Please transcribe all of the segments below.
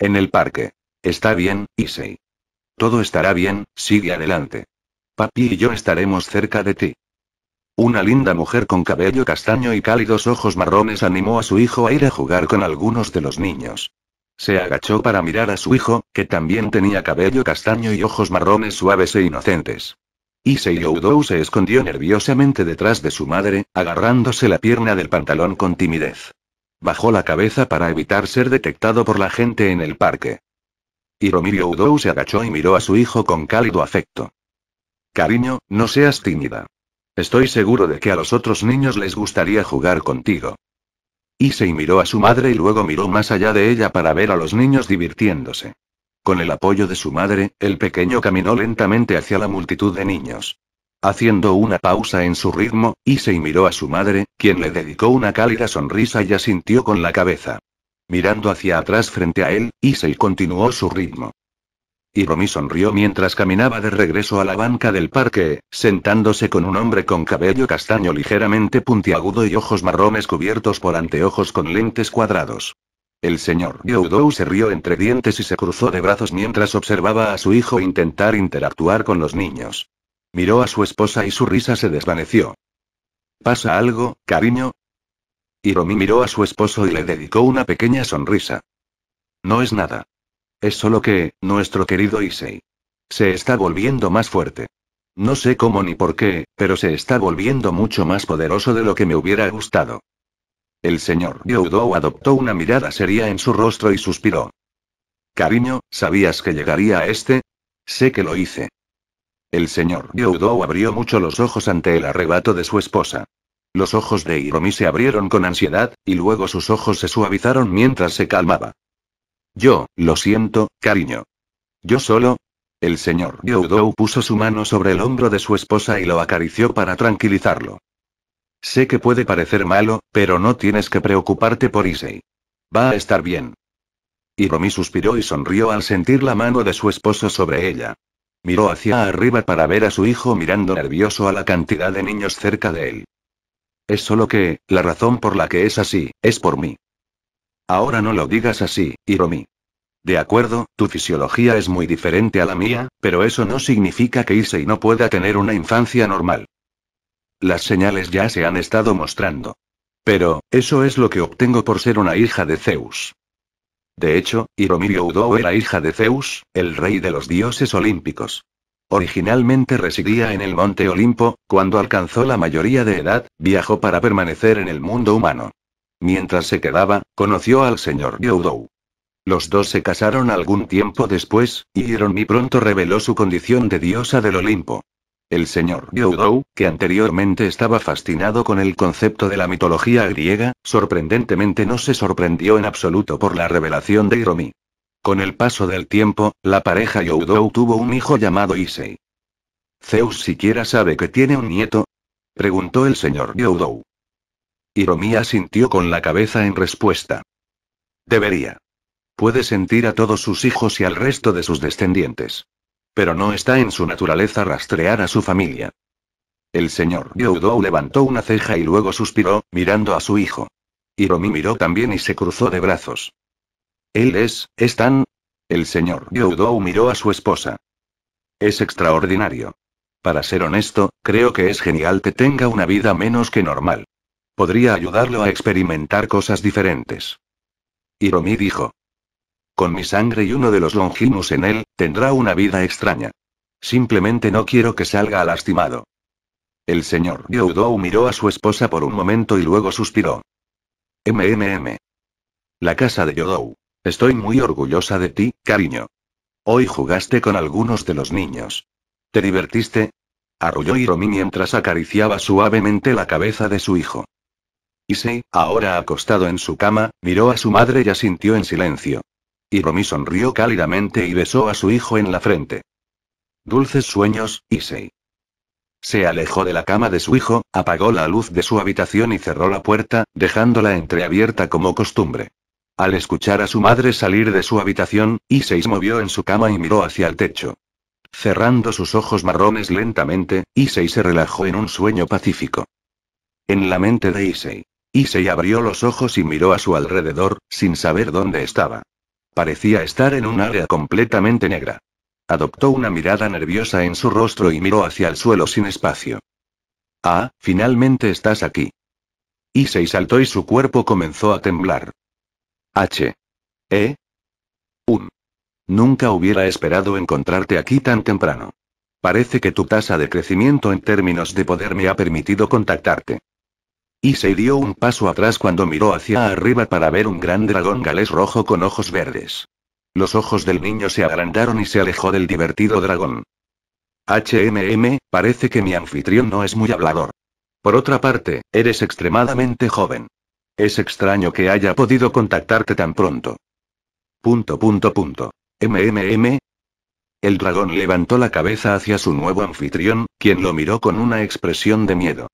En el parque. Está bien, Issei. Todo estará bien, sigue adelante. Papi y yo estaremos cerca de ti. Una linda mujer con cabello castaño y cálidos ojos marrones animó a su hijo a ir a jugar con algunos de los niños. Se agachó para mirar a su hijo, que también tenía cabello castaño y ojos marrones suaves e inocentes. Issei Oudou se escondió nerviosamente detrás de su madre, agarrándose la pierna del pantalón con timidez. Bajó la cabeza para evitar ser detectado por la gente en el parque. Y Romilio Udou se agachó y miró a su hijo con cálido afecto. Cariño, no seas tímida. Estoy seguro de que a los otros niños les gustaría jugar contigo. Issei miró a su madre y luego miró más allá de ella para ver a los niños divirtiéndose. Con el apoyo de su madre, el pequeño caminó lentamente hacia la multitud de niños haciendo una pausa en su ritmo, Issei miró a su madre, quien le dedicó una cálida sonrisa y asintió con la cabeza. Mirando hacia atrás frente a él, Issei continuó su ritmo. Y Romy sonrió mientras caminaba de regreso a la banca del parque, sentándose con un hombre con cabello castaño ligeramente puntiagudo y ojos marrones cubiertos por anteojos con lentes cuadrados. El señor Yudou se rió entre dientes y se cruzó de brazos mientras observaba a su hijo intentar interactuar con los niños. Miró a su esposa y su risa se desvaneció. ¿Pasa algo, cariño? Hiromi miró a su esposo y le dedicó una pequeña sonrisa. No es nada. Es solo que, nuestro querido Issei. Se está volviendo más fuerte. No sé cómo ni por qué, pero se está volviendo mucho más poderoso de lo que me hubiera gustado. El señor Yodou adoptó una mirada seria en su rostro y suspiró. Cariño, ¿sabías que llegaría a este? Sé que lo hice. El señor Youdou abrió mucho los ojos ante el arrebato de su esposa. Los ojos de Hiromi se abrieron con ansiedad, y luego sus ojos se suavizaron mientras se calmaba. Yo, lo siento, cariño. Yo solo. El señor Youdou puso su mano sobre el hombro de su esposa y lo acarició para tranquilizarlo. Sé que puede parecer malo, pero no tienes que preocuparte por Issei. Va a estar bien. Hiromi suspiró y sonrió al sentir la mano de su esposo sobre ella. Miró hacia arriba para ver a su hijo mirando nervioso a la cantidad de niños cerca de él. Es solo que, la razón por la que es así, es por mí. Ahora no lo digas así, Hiromi. De acuerdo, tu fisiología es muy diferente a la mía, pero eso no significa que Issei no pueda tener una infancia normal. Las señales ya se han estado mostrando. Pero, eso es lo que obtengo por ser una hija de Zeus. De hecho, Hiromi Udo era hija de Zeus, el rey de los dioses olímpicos. Originalmente residía en el monte Olimpo, cuando alcanzó la mayoría de edad, viajó para permanecer en el mundo humano. Mientras se quedaba, conoció al señor Yodou. Los dos se casaron algún tiempo después, y Hiromi pronto reveló su condición de diosa del Olimpo. El señor Yudou, que anteriormente estaba fascinado con el concepto de la mitología griega, sorprendentemente no se sorprendió en absoluto por la revelación de Hiromi. Con el paso del tiempo, la pareja Yudou tuvo un hijo llamado Issei. ¿Zeus siquiera sabe que tiene un nieto? preguntó el señor Yudou. Hiromi asintió con la cabeza en respuesta. Debería. Puede sentir a todos sus hijos y al resto de sus descendientes pero no está en su naturaleza rastrear a su familia. El señor Yudou levantó una ceja y luego suspiró, mirando a su hijo. Hiromi miró también y se cruzó de brazos. Él es, es tan... El señor Yudou miró a su esposa. Es extraordinario. Para ser honesto, creo que es genial que tenga una vida menos que normal. Podría ayudarlo a experimentar cosas diferentes. Hiromi dijo con mi sangre y uno de los longinos en él, tendrá una vida extraña. Simplemente no quiero que salga lastimado. El señor Yudou miró a su esposa por un momento y luego suspiró. MMM. La casa de Yodou. Estoy muy orgullosa de ti, cariño. Hoy jugaste con algunos de los niños. ¿Te divertiste? Arrulló Hiromi mientras acariciaba suavemente la cabeza de su hijo. Issei, ahora acostado en su cama, miró a su madre y asintió en silencio. Y sonrió cálidamente y besó a su hijo en la frente. Dulces sueños, Issei. Se alejó de la cama de su hijo, apagó la luz de su habitación y cerró la puerta, dejándola entreabierta como costumbre. Al escuchar a su madre salir de su habitación, Issei movió en su cama y miró hacia el techo. Cerrando sus ojos marrones lentamente, Issei se relajó en un sueño pacífico. En la mente de Issei. Issei abrió los ojos y miró a su alrededor, sin saber dónde estaba. Parecía estar en un área completamente negra. Adoptó una mirada nerviosa en su rostro y miró hacia el suelo sin espacio. Ah, finalmente estás aquí. se saltó y su cuerpo comenzó a temblar. H. E. Un. Nunca hubiera esperado encontrarte aquí tan temprano. Parece que tu tasa de crecimiento en términos de poder me ha permitido contactarte. Y se dio un paso atrás cuando miró hacia arriba para ver un gran dragón galés rojo con ojos verdes. Los ojos del niño se agrandaron y se alejó del divertido dragón. HMM, parece que mi anfitrión no es muy hablador. Por otra parte, eres extremadamente joven. Es extraño que haya podido contactarte tan pronto. Punto punto punto. MMM. El dragón levantó la cabeza hacia su nuevo anfitrión, quien lo miró con una expresión de miedo.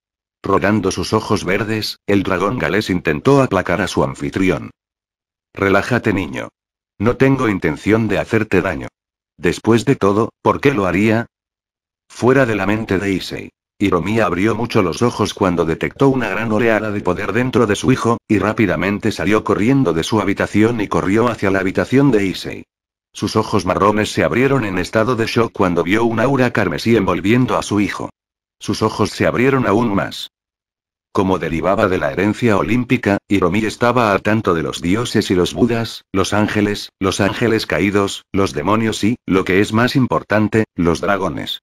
Rodando sus ojos verdes, el dragón galés intentó aplacar a su anfitrión. Relájate, niño. No tengo intención de hacerte daño. Después de todo, ¿por qué lo haría? Fuera de la mente de Issei. Hiromiya abrió mucho los ojos cuando detectó una gran oleada de poder dentro de su hijo, y rápidamente salió corriendo de su habitación y corrió hacia la habitación de Issei. Sus ojos marrones se abrieron en estado de shock cuando vio un aura carmesí envolviendo a su hijo. Sus ojos se abrieron aún más. Como derivaba de la herencia olímpica, Iromi estaba al tanto de los dioses y los budas, los ángeles, los ángeles caídos, los demonios y, lo que es más importante, los dragones.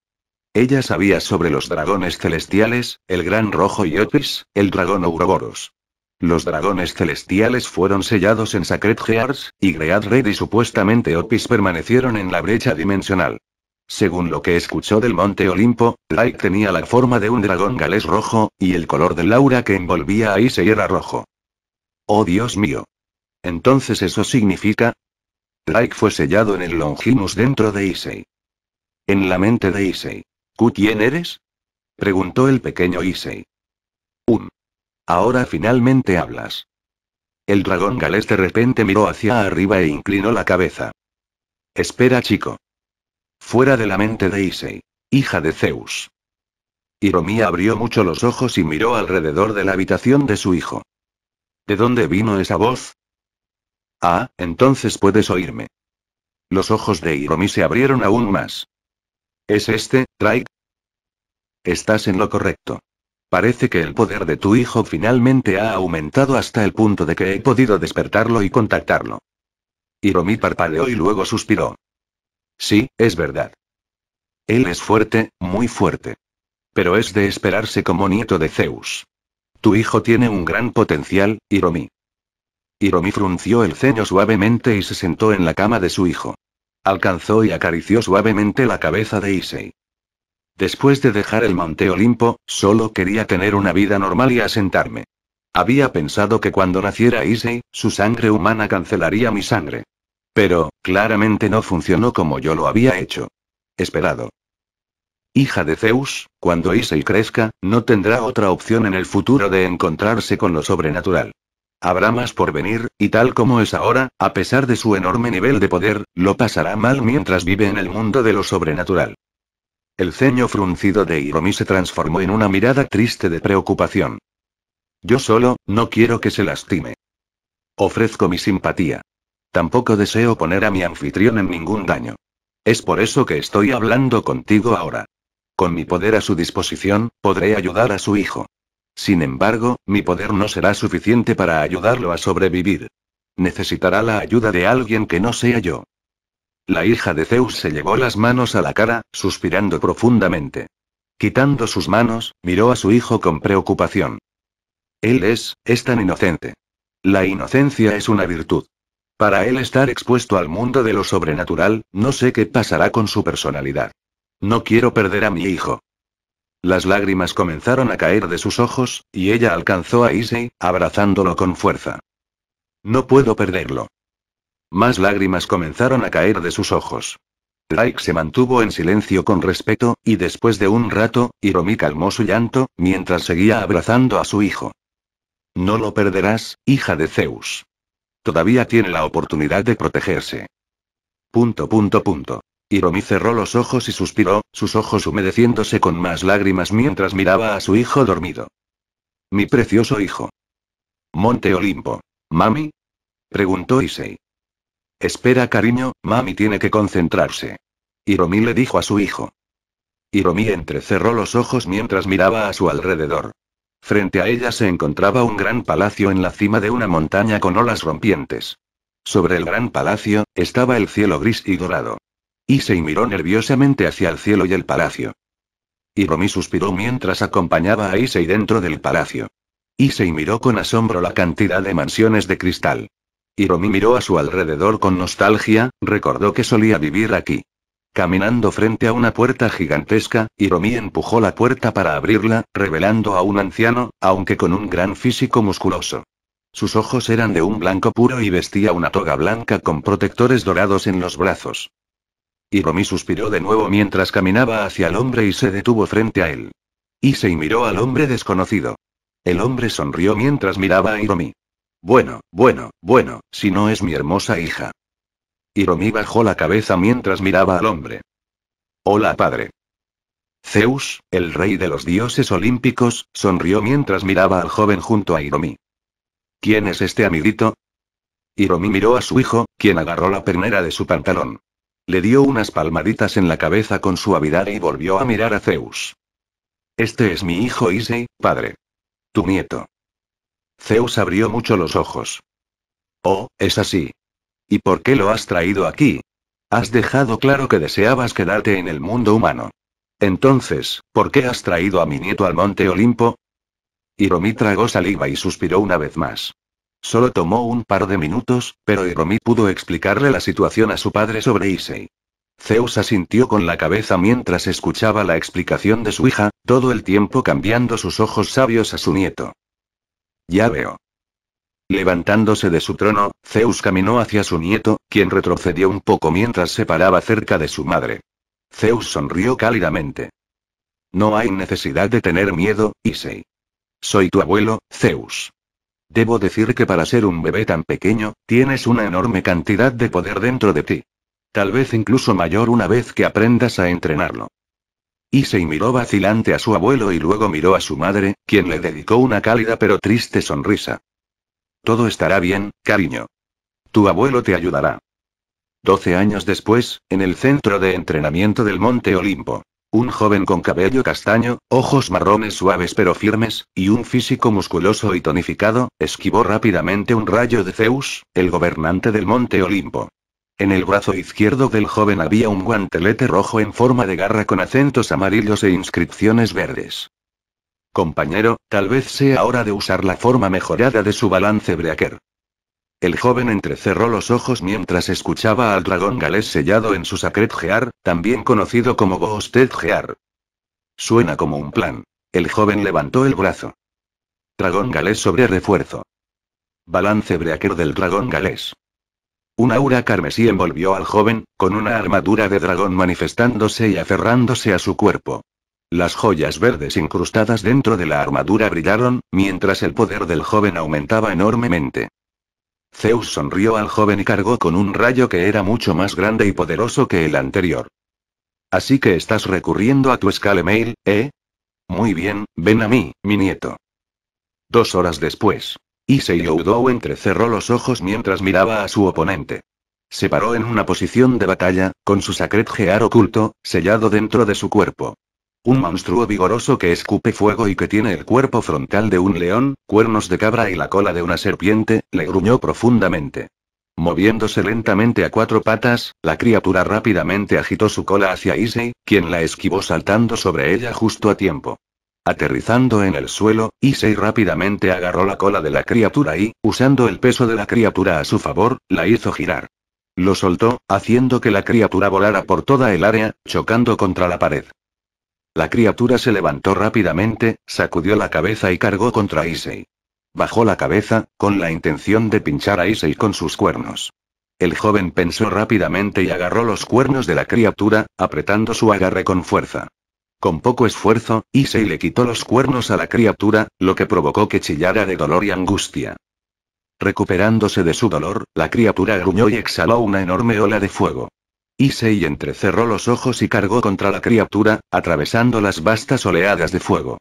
Ella sabía sobre los dragones celestiales, el gran rojo Opis, el dragón Ouroboros. Los dragones celestiales fueron sellados en Sacred Gears, y Great Red y supuestamente Opis permanecieron en la brecha dimensional. Según lo que escuchó del monte Olimpo, Like tenía la forma de un dragón galés rojo, y el color del aura que envolvía a Issei era rojo. ¡Oh Dios mío! Entonces eso significa... Like fue sellado en el Longinus dentro de Issei. En la mente de Issei. quién eres? Preguntó el pequeño Issei. Un. Ahora finalmente hablas. El dragón galés de repente miró hacia arriba e inclinó la cabeza. Espera chico. Fuera de la mente de Issei. Hija de Zeus. Hiromi abrió mucho los ojos y miró alrededor de la habitación de su hijo. ¿De dónde vino esa voz? Ah, entonces puedes oírme. Los ojos de Hiromi se abrieron aún más. ¿Es este, Drake? Estás en lo correcto. Parece que el poder de tu hijo finalmente ha aumentado hasta el punto de que he podido despertarlo y contactarlo. Hiromi parpadeó y luego suspiró. Sí, es verdad. Él es fuerte, muy fuerte. Pero es de esperarse como nieto de Zeus. Tu hijo tiene un gran potencial, Hiromi. Hiromi frunció el ceño suavemente y se sentó en la cama de su hijo. Alcanzó y acarició suavemente la cabeza de Issei. Después de dejar el Monte Olimpo, solo quería tener una vida normal y asentarme. Había pensado que cuando naciera Issei, su sangre humana cancelaría mi sangre. Pero, claramente no funcionó como yo lo había hecho. Esperado. Hija de Zeus, cuando Issei crezca, no tendrá otra opción en el futuro de encontrarse con lo sobrenatural. Habrá más por venir, y tal como es ahora, a pesar de su enorme nivel de poder, lo pasará mal mientras vive en el mundo de lo sobrenatural. El ceño fruncido de Hiromi se transformó en una mirada triste de preocupación. Yo solo, no quiero que se lastime. Ofrezco mi simpatía. Tampoco deseo poner a mi anfitrión en ningún daño. Es por eso que estoy hablando contigo ahora. Con mi poder a su disposición, podré ayudar a su hijo. Sin embargo, mi poder no será suficiente para ayudarlo a sobrevivir. Necesitará la ayuda de alguien que no sea yo. La hija de Zeus se llevó las manos a la cara, suspirando profundamente. Quitando sus manos, miró a su hijo con preocupación. Él es, es tan inocente. La inocencia es una virtud. Para él estar expuesto al mundo de lo sobrenatural, no sé qué pasará con su personalidad. No quiero perder a mi hijo. Las lágrimas comenzaron a caer de sus ojos, y ella alcanzó a Issei, abrazándolo con fuerza. No puedo perderlo. Más lágrimas comenzaron a caer de sus ojos. Drake se mantuvo en silencio con respeto, y después de un rato, Iromi calmó su llanto, mientras seguía abrazando a su hijo. No lo perderás, hija de Zeus. Todavía tiene la oportunidad de protegerse. Punto, punto, punto. Hiromi cerró los ojos y suspiró, sus ojos humedeciéndose con más lágrimas mientras miraba a su hijo dormido. Mi precioso hijo. Monte Olimpo. ¿Mami? Preguntó Issei. Espera cariño, mami tiene que concentrarse. Hiromi le dijo a su hijo. Hiromi entrecerró los ojos mientras miraba a su alrededor. Frente a ella se encontraba un gran palacio en la cima de una montaña con olas rompientes. Sobre el gran palacio, estaba el cielo gris y dorado. Issei miró nerviosamente hacia el cielo y el palacio. Hiromi suspiró mientras acompañaba a Issei dentro del palacio. Issei miró con asombro la cantidad de mansiones de cristal. Hiromi miró a su alrededor con nostalgia, recordó que solía vivir aquí. Caminando frente a una puerta gigantesca, Hiromi empujó la puerta para abrirla, revelando a un anciano, aunque con un gran físico musculoso. Sus ojos eran de un blanco puro y vestía una toga blanca con protectores dorados en los brazos. Hiromi suspiró de nuevo mientras caminaba hacia el hombre y se detuvo frente a él. Y se miró al hombre desconocido. El hombre sonrió mientras miraba a Hiromi. Bueno, bueno, bueno, si no es mi hermosa hija. Hiromi bajó la cabeza mientras miraba al hombre. Hola, padre. Zeus, el rey de los dioses olímpicos, sonrió mientras miraba al joven junto a Hiromi. ¿Quién es este amiguito? Hiromi miró a su hijo, quien agarró la pernera de su pantalón. Le dio unas palmaditas en la cabeza con suavidad y volvió a mirar a Zeus. Este es mi hijo Issei, padre. Tu nieto. Zeus abrió mucho los ojos. Oh, es así, ¿Y por qué lo has traído aquí? Has dejado claro que deseabas quedarte en el mundo humano. Entonces, ¿por qué has traído a mi nieto al monte Olimpo? Hiromi tragó saliva y suspiró una vez más. Solo tomó un par de minutos, pero Hiromi pudo explicarle la situación a su padre sobre Issei. Zeus asintió con la cabeza mientras escuchaba la explicación de su hija, todo el tiempo cambiando sus ojos sabios a su nieto. Ya veo. Levantándose de su trono, Zeus caminó hacia su nieto, quien retrocedió un poco mientras se paraba cerca de su madre. Zeus sonrió cálidamente. No hay necesidad de tener miedo, Isei. Soy tu abuelo, Zeus. Debo decir que para ser un bebé tan pequeño, tienes una enorme cantidad de poder dentro de ti. Tal vez incluso mayor una vez que aprendas a entrenarlo. Isei miró vacilante a su abuelo y luego miró a su madre, quien le dedicó una cálida pero triste sonrisa. Todo estará bien, cariño. Tu abuelo te ayudará. Doce años después, en el centro de entrenamiento del Monte Olimpo. Un joven con cabello castaño, ojos marrones suaves pero firmes, y un físico musculoso y tonificado, esquivó rápidamente un rayo de Zeus, el gobernante del Monte Olimpo. En el brazo izquierdo del joven había un guantelete rojo en forma de garra con acentos amarillos e inscripciones verdes. Compañero, tal vez sea hora de usar la forma mejorada de su balance breaker. El joven entrecerró los ojos mientras escuchaba al dragón galés sellado en su sacred gear, también conocido como Ghosted gear. Suena como un plan. El joven levantó el brazo. Dragón galés sobre refuerzo. Balance breaker del dragón galés. Un aura carmesí envolvió al joven, con una armadura de dragón manifestándose y aferrándose a su cuerpo. Las joyas verdes incrustadas dentro de la armadura brillaron, mientras el poder del joven aumentaba enormemente. Zeus sonrió al joven y cargó con un rayo que era mucho más grande y poderoso que el anterior. Así que estás recurriendo a tu mail, ¿eh? Muy bien, ven a mí, mi nieto. Dos horas después, Issei Dou entrecerró los ojos mientras miraba a su oponente. Se paró en una posición de batalla, con su Sacred Gear oculto, sellado dentro de su cuerpo. Un monstruo vigoroso que escupe fuego y que tiene el cuerpo frontal de un león, cuernos de cabra y la cola de una serpiente, le gruñó profundamente. Moviéndose lentamente a cuatro patas, la criatura rápidamente agitó su cola hacia Issei, quien la esquivó saltando sobre ella justo a tiempo. Aterrizando en el suelo, Issei rápidamente agarró la cola de la criatura y, usando el peso de la criatura a su favor, la hizo girar. Lo soltó, haciendo que la criatura volara por toda el área, chocando contra la pared. La criatura se levantó rápidamente, sacudió la cabeza y cargó contra Issei. Bajó la cabeza, con la intención de pinchar a Issei con sus cuernos. El joven pensó rápidamente y agarró los cuernos de la criatura, apretando su agarre con fuerza. Con poco esfuerzo, Issei le quitó los cuernos a la criatura, lo que provocó que chillara de dolor y angustia. Recuperándose de su dolor, la criatura gruñó y exhaló una enorme ola de fuego. Issei entrecerró los ojos y cargó contra la criatura, atravesando las vastas oleadas de fuego.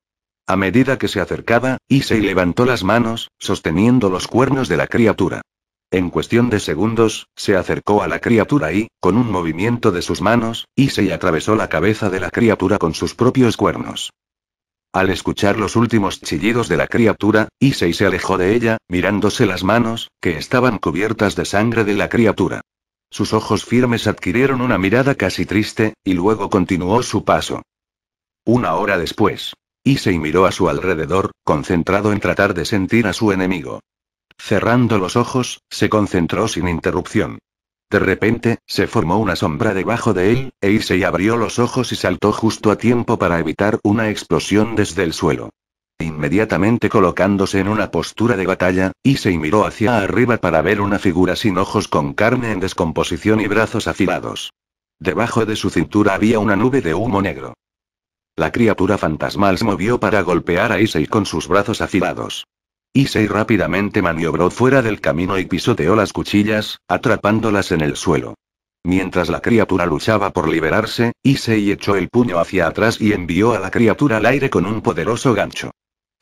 A medida que se acercaba, Issei levantó las manos, sosteniendo los cuernos de la criatura. En cuestión de segundos, se acercó a la criatura y, con un movimiento de sus manos, Issei atravesó la cabeza de la criatura con sus propios cuernos. Al escuchar los últimos chillidos de la criatura, Issei se alejó de ella, mirándose las manos, que estaban cubiertas de sangre de la criatura. Sus ojos firmes adquirieron una mirada casi triste, y luego continuó su paso. Una hora después. Issei miró a su alrededor, concentrado en tratar de sentir a su enemigo. Cerrando los ojos, se concentró sin interrupción. De repente, se formó una sombra debajo de él, e Issei abrió los ojos y saltó justo a tiempo para evitar una explosión desde el suelo inmediatamente colocándose en una postura de batalla, Issei miró hacia arriba para ver una figura sin ojos con carne en descomposición y brazos afilados. Debajo de su cintura había una nube de humo negro. La criatura fantasmal se movió para golpear a Issei con sus brazos afilados. Issei rápidamente maniobró fuera del camino y pisoteó las cuchillas, atrapándolas en el suelo. Mientras la criatura luchaba por liberarse, Issei echó el puño hacia atrás y envió a la criatura al aire con un poderoso gancho.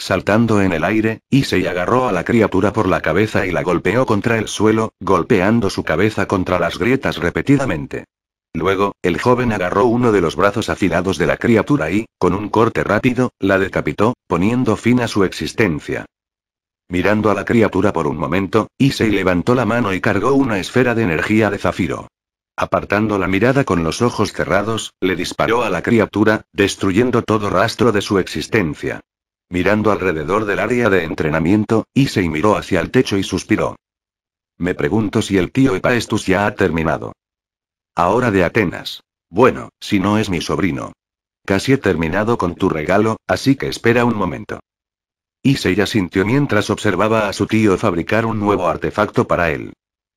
Saltando en el aire, Issei agarró a la criatura por la cabeza y la golpeó contra el suelo, golpeando su cabeza contra las grietas repetidamente. Luego, el joven agarró uno de los brazos afilados de la criatura y, con un corte rápido, la decapitó, poniendo fin a su existencia. Mirando a la criatura por un momento, Issei levantó la mano y cargó una esfera de energía de zafiro. Apartando la mirada con los ojos cerrados, le disparó a la criatura, destruyendo todo rastro de su existencia mirando alrededor del área de entrenamiento, Issei miró hacia el techo y suspiró. Me pregunto si el tío Epaestus ya ha terminado. Ahora de Atenas. Bueno, si no es mi sobrino. Casi he terminado con tu regalo, así que espera un momento. Issei asintió mientras observaba a su tío fabricar un nuevo artefacto para él.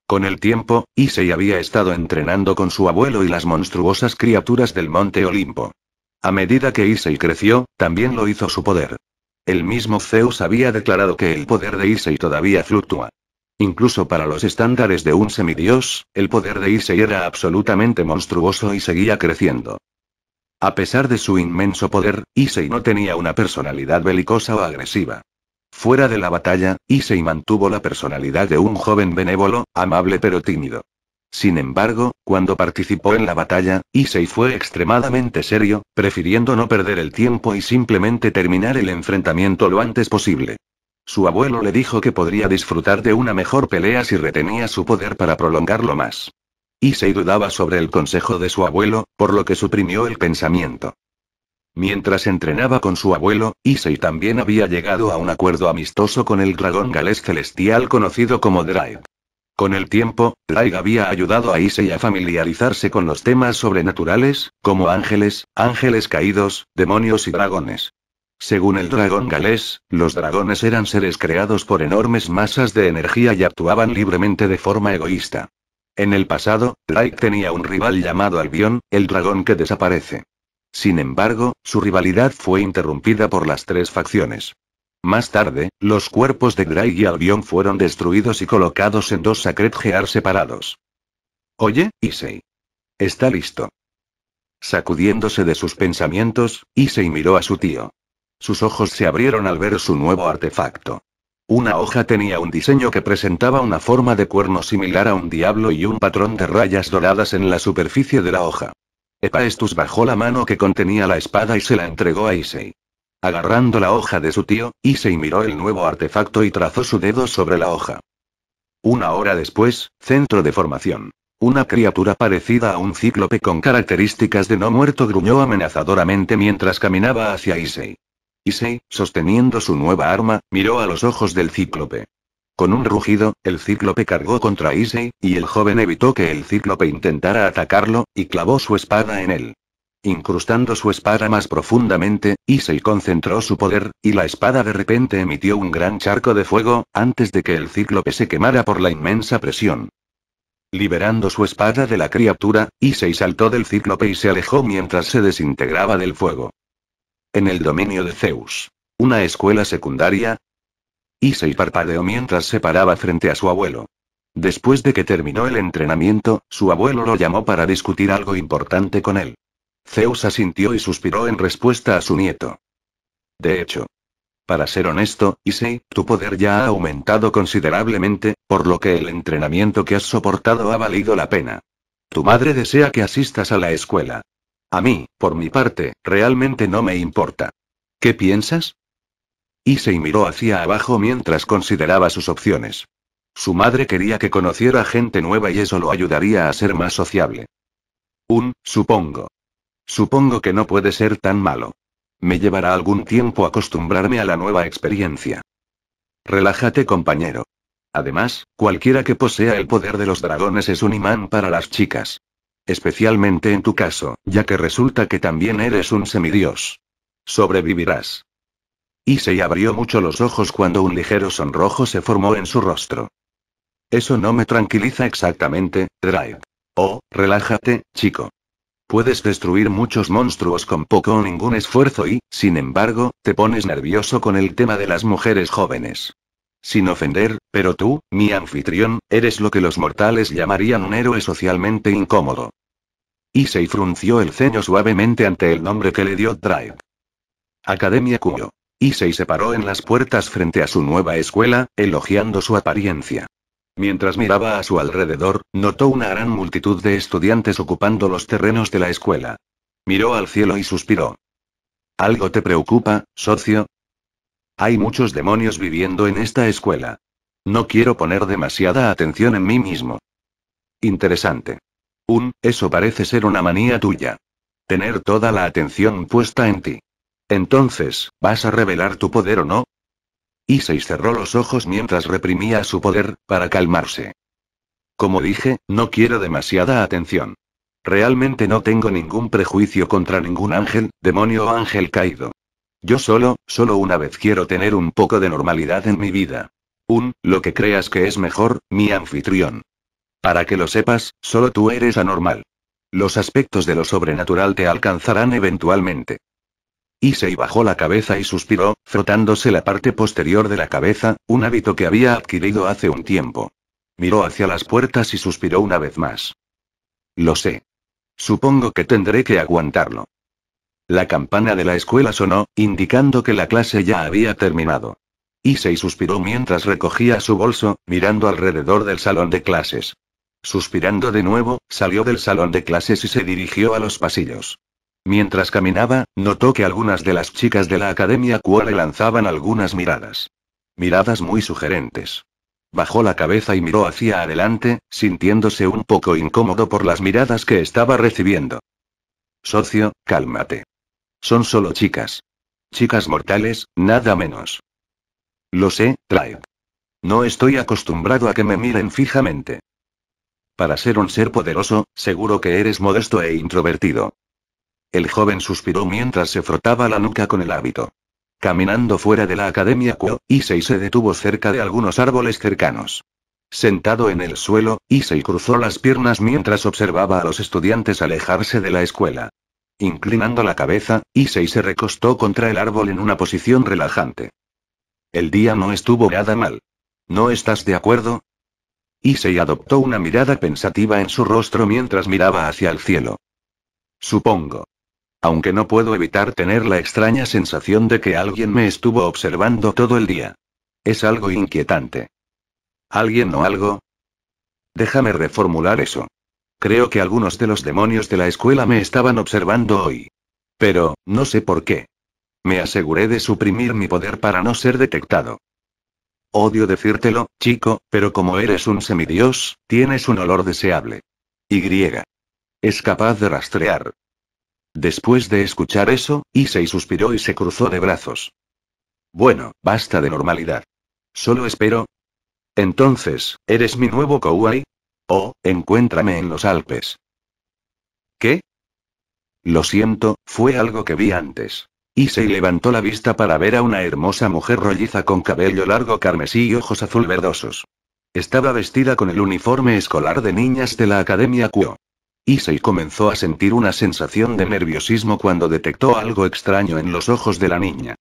Con el tiempo, Issei había estado entrenando con su abuelo y las monstruosas criaturas del monte Olimpo. A medida que Issei creció, también lo hizo su poder. El mismo Zeus había declarado que el poder de Issei todavía fluctúa. Incluso para los estándares de un semidios, el poder de Issei era absolutamente monstruoso y seguía creciendo. A pesar de su inmenso poder, Issei no tenía una personalidad belicosa o agresiva. Fuera de la batalla, Issei mantuvo la personalidad de un joven benévolo, amable pero tímido. Sin embargo, cuando participó en la batalla, Issei fue extremadamente serio, prefiriendo no perder el tiempo y simplemente terminar el enfrentamiento lo antes posible. Su abuelo le dijo que podría disfrutar de una mejor pelea si retenía su poder para prolongarlo más. Issei dudaba sobre el consejo de su abuelo, por lo que suprimió el pensamiento. Mientras entrenaba con su abuelo, Issei también había llegado a un acuerdo amistoso con el dragón galés celestial conocido como Drive. Con el tiempo, Drake había ayudado a Issei a familiarizarse con los temas sobrenaturales, como ángeles, ángeles caídos, demonios y dragones. Según el dragón galés, los dragones eran seres creados por enormes masas de energía y actuaban libremente de forma egoísta. En el pasado, Drake tenía un rival llamado Albion, el dragón que desaparece. Sin embargo, su rivalidad fue interrumpida por las tres facciones. Más tarde, los cuerpos de Gray y Albion fueron destruidos y colocados en dos Sacred Gear separados. Oye, Issei. Está listo. Sacudiéndose de sus pensamientos, Issei miró a su tío. Sus ojos se abrieron al ver su nuevo artefacto. Una hoja tenía un diseño que presentaba una forma de cuerno similar a un diablo y un patrón de rayas doradas en la superficie de la hoja. Epaestus bajó la mano que contenía la espada y se la entregó a Issei agarrando la hoja de su tío, Issei miró el nuevo artefacto y trazó su dedo sobre la hoja. Una hora después, centro de formación. Una criatura parecida a un cíclope con características de no muerto gruñó amenazadoramente mientras caminaba hacia Issei. Issei, sosteniendo su nueva arma, miró a los ojos del cíclope. Con un rugido, el cíclope cargó contra Issei, y el joven evitó que el cíclope intentara atacarlo, y clavó su espada en él. Incrustando su espada más profundamente, Issei concentró su poder, y la espada de repente emitió un gran charco de fuego, antes de que el cíclope se quemara por la inmensa presión. Liberando su espada de la criatura, Issei saltó del cíclope y se alejó mientras se desintegraba del fuego. En el dominio de Zeus. ¿Una escuela secundaria? Issei parpadeó mientras se paraba frente a su abuelo. Después de que terminó el entrenamiento, su abuelo lo llamó para discutir algo importante con él. Zeus asintió y suspiró en respuesta a su nieto. De hecho, para ser honesto, Issei, tu poder ya ha aumentado considerablemente, por lo que el entrenamiento que has soportado ha valido la pena. Tu madre desea que asistas a la escuela. A mí, por mi parte, realmente no me importa. ¿Qué piensas? Issei miró hacia abajo mientras consideraba sus opciones. Su madre quería que conociera gente nueva y eso lo ayudaría a ser más sociable. Un, supongo. Supongo que no puede ser tan malo. Me llevará algún tiempo acostumbrarme a la nueva experiencia. Relájate, compañero. Además, cualquiera que posea el poder de los dragones es un imán para las chicas. Especialmente en tu caso, ya que resulta que también eres un semidios. Sobrevivirás. Y se abrió mucho los ojos cuando un ligero sonrojo se formó en su rostro. Eso no me tranquiliza exactamente, Drive. Oh, relájate, chico. Puedes destruir muchos monstruos con poco o ningún esfuerzo y, sin embargo, te pones nervioso con el tema de las mujeres jóvenes. Sin ofender, pero tú, mi anfitrión, eres lo que los mortales llamarían un héroe socialmente incómodo. Isei frunció el ceño suavemente ante el nombre que le dio Drive. Academia Cuyo. Isei se paró en las puertas frente a su nueva escuela, elogiando su apariencia. Mientras miraba a su alrededor, notó una gran multitud de estudiantes ocupando los terrenos de la escuela. Miró al cielo y suspiró. ¿Algo te preocupa, socio? Hay muchos demonios viviendo en esta escuela. No quiero poner demasiada atención en mí mismo. Interesante. Un, eso parece ser una manía tuya. Tener toda la atención puesta en ti. Entonces, ¿vas a revelar tu poder o no? Issei cerró los ojos mientras reprimía su poder, para calmarse. Como dije, no quiero demasiada atención. Realmente no tengo ningún prejuicio contra ningún ángel, demonio o ángel caído. Yo solo, solo una vez quiero tener un poco de normalidad en mi vida. Un, lo que creas que es mejor, mi anfitrión. Para que lo sepas, solo tú eres anormal. Los aspectos de lo sobrenatural te alcanzarán eventualmente. Issei bajó la cabeza y suspiró, frotándose la parte posterior de la cabeza, un hábito que había adquirido hace un tiempo. Miró hacia las puertas y suspiró una vez más. Lo sé. Supongo que tendré que aguantarlo. La campana de la escuela sonó, indicando que la clase ya había terminado. Issei suspiró mientras recogía su bolso, mirando alrededor del salón de clases. Suspirando de nuevo, salió del salón de clases y se dirigió a los pasillos. Mientras caminaba, notó que algunas de las chicas de la Academia Cuore le lanzaban algunas miradas. Miradas muy sugerentes. Bajó la cabeza y miró hacia adelante, sintiéndose un poco incómodo por las miradas que estaba recibiendo. Socio, cálmate. Son solo chicas. Chicas mortales, nada menos. Lo sé, Trae. No estoy acostumbrado a que me miren fijamente. Para ser un ser poderoso, seguro que eres modesto e introvertido. El joven suspiró mientras se frotaba la nuca con el hábito. Caminando fuera de la academia quo, Issei se detuvo cerca de algunos árboles cercanos. Sentado en el suelo, Issei cruzó las piernas mientras observaba a los estudiantes alejarse de la escuela. Inclinando la cabeza, Issei se recostó contra el árbol en una posición relajante. El día no estuvo nada mal. ¿No estás de acuerdo? Issei adoptó una mirada pensativa en su rostro mientras miraba hacia el cielo. Supongo aunque no puedo evitar tener la extraña sensación de que alguien me estuvo observando todo el día. Es algo inquietante. ¿Alguien o algo? Déjame reformular eso. Creo que algunos de los demonios de la escuela me estaban observando hoy. Pero, no sé por qué. Me aseguré de suprimir mi poder para no ser detectado. Odio decírtelo, chico, pero como eres un semidios, tienes un olor deseable. Y. Es capaz de rastrear, Después de escuchar eso, Issei suspiró y se cruzó de brazos. Bueno, basta de normalidad. Solo espero. Entonces, ¿eres mi nuevo Kouai? O, oh, encuéntrame en los Alpes. ¿Qué? Lo siento, fue algo que vi antes. Issei levantó la vista para ver a una hermosa mujer rolliza con cabello largo carmesí y ojos azul verdosos. Estaba vestida con el uniforme escolar de niñas de la Academia Kuo. Issei comenzó a sentir una sensación de nerviosismo cuando detectó algo extraño en los ojos de la niña.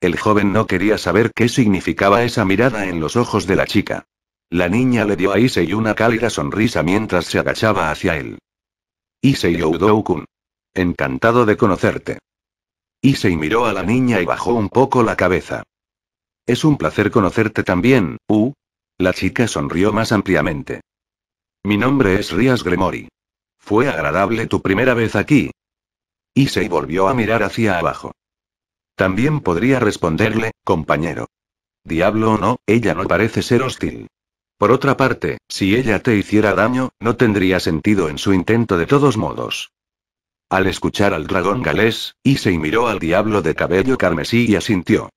El joven no quería saber qué significaba esa mirada en los ojos de la chica. La niña le dio a Issei una cálida sonrisa mientras se agachaba hacia él. Issei Oudoukun, Encantado de conocerte. Issei miró a la niña y bajó un poco la cabeza. Es un placer conocerte también, U. La chica sonrió más ampliamente. Mi nombre es Rias Gremori. ¿Fue agradable tu primera vez aquí? Issei volvió a mirar hacia abajo. También podría responderle, compañero. Diablo o no, ella no parece ser hostil. Por otra parte, si ella te hiciera daño, no tendría sentido en su intento de todos modos. Al escuchar al dragón galés, Issei miró al diablo de cabello carmesí y asintió.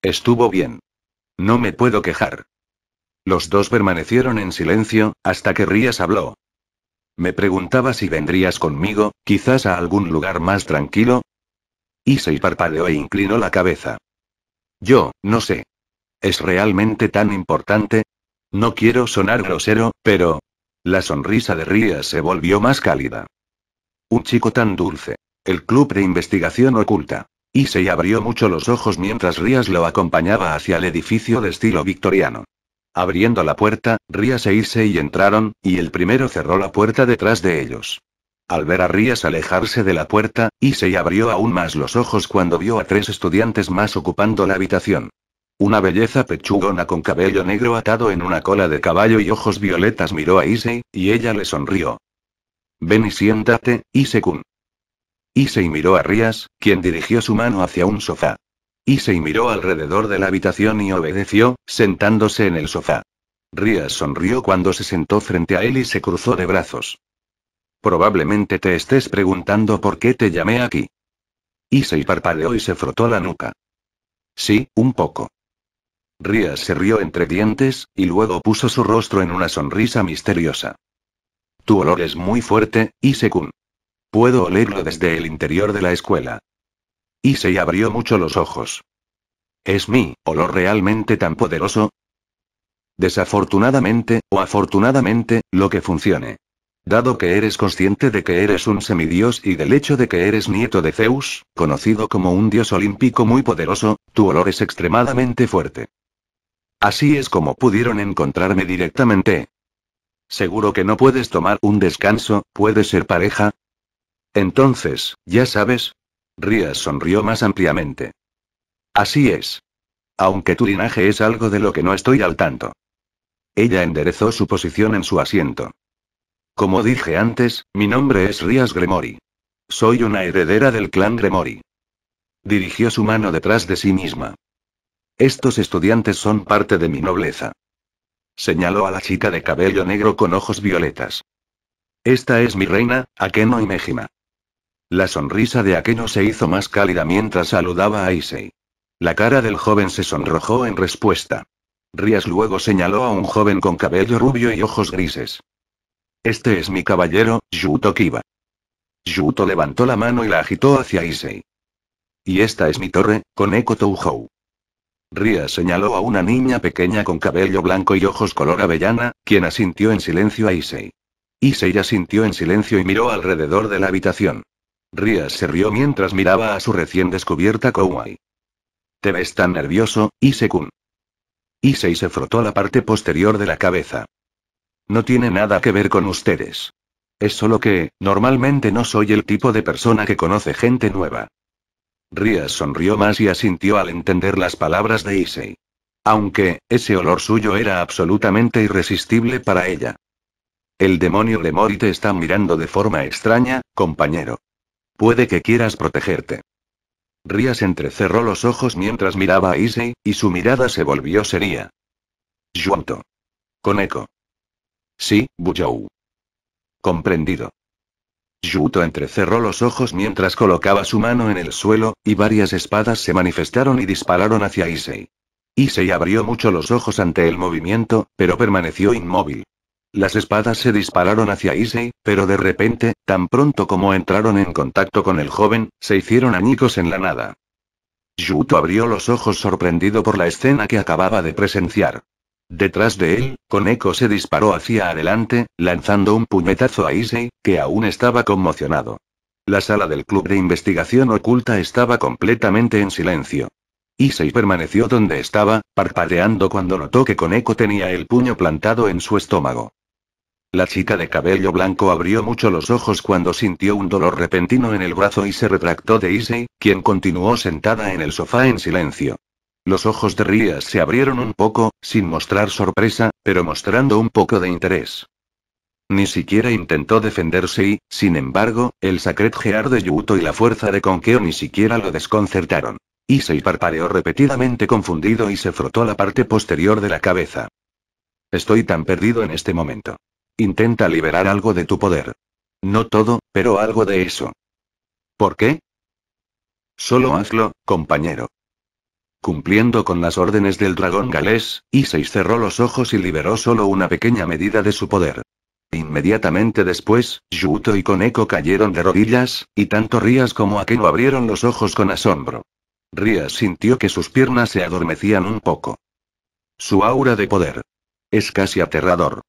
Estuvo bien. No me puedo quejar. Los dos permanecieron en silencio, hasta que Rías habló. Me preguntaba si vendrías conmigo, quizás a algún lugar más tranquilo. Issei parpadeó e inclinó la cabeza. Yo, no sé. ¿Es realmente tan importante? No quiero sonar grosero, pero... La sonrisa de Rías se volvió más cálida. Un chico tan dulce. El club de investigación oculta. Issei abrió mucho los ojos mientras Rías lo acompañaba hacia el edificio de estilo victoriano. Abriendo la puerta, Rías e hice y entraron, y el primero cerró la puerta detrás de ellos. Al ver a Rías alejarse de la puerta, Issei abrió aún más los ojos cuando vio a tres estudiantes más ocupando la habitación. Una belleza pechugona con cabello negro atado en una cola de caballo y ojos violetas miró a Issei, y ella le sonrió. Ven y siéntate, Issei-kun. Issei miró a Rías, quien dirigió su mano hacia un sofá. Issei miró alrededor de la habitación y obedeció, sentándose en el sofá. Rías sonrió cuando se sentó frente a él y se cruzó de brazos. Probablemente te estés preguntando por qué te llamé aquí. Issei parpadeó y se frotó la nuca. Sí, un poco. Rías se rió entre dientes, y luego puso su rostro en una sonrisa misteriosa. Tu olor es muy fuerte, Issei-kun. Puedo olerlo desde el interior de la escuela. Y se abrió mucho los ojos. ¿Es mi olor realmente tan poderoso? Desafortunadamente, o afortunadamente, lo que funcione. Dado que eres consciente de que eres un semidios y del hecho de que eres nieto de Zeus, conocido como un dios olímpico muy poderoso, tu olor es extremadamente fuerte. Así es como pudieron encontrarme directamente. Seguro que no puedes tomar un descanso, puedes ser pareja. Entonces, ya sabes, Rías sonrió más ampliamente. Así es. Aunque tu linaje es algo de lo que no estoy al tanto. Ella enderezó su posición en su asiento. Como dije antes, mi nombre es Rías Gremori. Soy una heredera del clan Gremori. Dirigió su mano detrás de sí misma. Estos estudiantes son parte de mi nobleza. Señaló a la chica de cabello negro con ojos violetas. Esta es mi reina, Akeno y la sonrisa de Akeno se hizo más cálida mientras saludaba a Issei. La cara del joven se sonrojó en respuesta. Rías luego señaló a un joven con cabello rubio y ojos grises. Este es mi caballero, Yuto Kiba. Yuto levantó la mano y la agitó hacia Issei. Y esta es mi torre, con Eko Touhou. Rías señaló a una niña pequeña con cabello blanco y ojos color avellana, quien asintió en silencio a Issei. Issei asintió en silencio y miró alrededor de la habitación. Rías se rió mientras miraba a su recién descubierta Kowai. Te ves tan nervioso, Ise-kun. Issei se frotó la parte posterior de la cabeza. No tiene nada que ver con ustedes. Es solo que, normalmente no soy el tipo de persona que conoce gente nueva. Rías sonrió más y asintió al entender las palabras de Issei. Aunque, ese olor suyo era absolutamente irresistible para ella. El demonio de Mori te está mirando de forma extraña, compañero. Puede que quieras protegerte. Rías entrecerró los ojos mientras miraba a Issei, y su mirada se volvió seria. Junto. Con eco. Sí, Bujou. Comprendido. Yuto entrecerró los ojos mientras colocaba su mano en el suelo, y varias espadas se manifestaron y dispararon hacia Issei. Issei abrió mucho los ojos ante el movimiento, pero permaneció inmóvil. Las espadas se dispararon hacia Issei, pero de repente, tan pronto como entraron en contacto con el joven, se hicieron añicos en la nada. Yuto abrió los ojos sorprendido por la escena que acababa de presenciar. Detrás de él, Koneko se disparó hacia adelante, lanzando un puñetazo a Issei, que aún estaba conmocionado. La sala del club de investigación oculta estaba completamente en silencio. Issei permaneció donde estaba, parpadeando cuando notó que Koneko tenía el puño plantado en su estómago. La chica de cabello blanco abrió mucho los ojos cuando sintió un dolor repentino en el brazo y se retractó de Issei, quien continuó sentada en el sofá en silencio. Los ojos de Rías se abrieron un poco, sin mostrar sorpresa, pero mostrando un poco de interés. Ni siquiera intentó defenderse y, sin embargo, el sacred gear de Yuto y la fuerza de Conqueo ni siquiera lo desconcertaron. Issei parpadeó repetidamente confundido y se frotó la parte posterior de la cabeza. Estoy tan perdido en este momento. Intenta liberar algo de tu poder. No todo, pero algo de eso. ¿Por qué? Solo hazlo, compañero. Cumpliendo con las órdenes del dragón galés, Iseis cerró los ojos y liberó solo una pequeña medida de su poder. Inmediatamente después, Yuto y Koneko cayeron de rodillas, y tanto Rías como Akeno abrieron los ojos con asombro. Rías sintió que sus piernas se adormecían un poco. Su aura de poder. Es casi aterrador.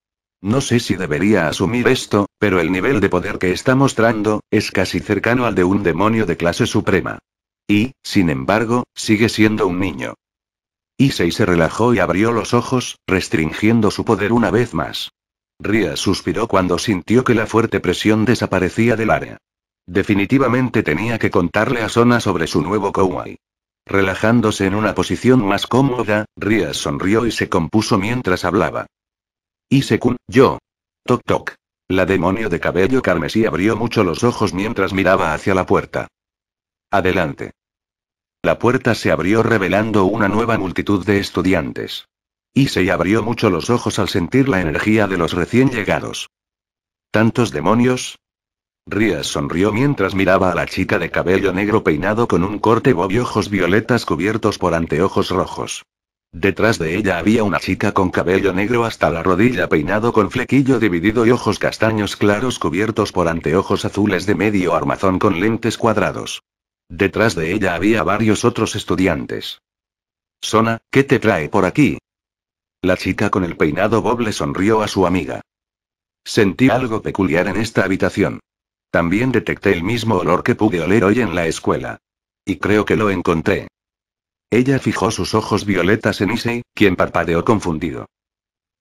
No sé si debería asumir esto, pero el nivel de poder que está mostrando, es casi cercano al de un demonio de clase suprema. Y, sin embargo, sigue siendo un niño. Issei se relajó y abrió los ojos, restringiendo su poder una vez más. Ria suspiró cuando sintió que la fuerte presión desaparecía del área. Definitivamente tenía que contarle a Sona sobre su nuevo Kowai. Relajándose en una posición más cómoda, Ria sonrió y se compuso mientras hablaba. Isekun, yo. Toc toc. La demonio de cabello carmesí abrió mucho los ojos mientras miraba hacia la puerta. Adelante. La puerta se abrió revelando una nueva multitud de estudiantes. se abrió mucho los ojos al sentir la energía de los recién llegados. ¿Tantos demonios? Rías sonrió mientras miraba a la chica de cabello negro peinado con un corte bob y ojos violetas cubiertos por anteojos rojos. Detrás de ella había una chica con cabello negro hasta la rodilla peinado con flequillo dividido y ojos castaños claros cubiertos por anteojos azules de medio armazón con lentes cuadrados. Detrás de ella había varios otros estudiantes. Sona, ¿qué te trae por aquí? La chica con el peinado boble sonrió a su amiga. Sentí algo peculiar en esta habitación. También detecté el mismo olor que pude oler hoy en la escuela. Y creo que lo encontré. Ella fijó sus ojos violetas en Issei, quien parpadeó confundido.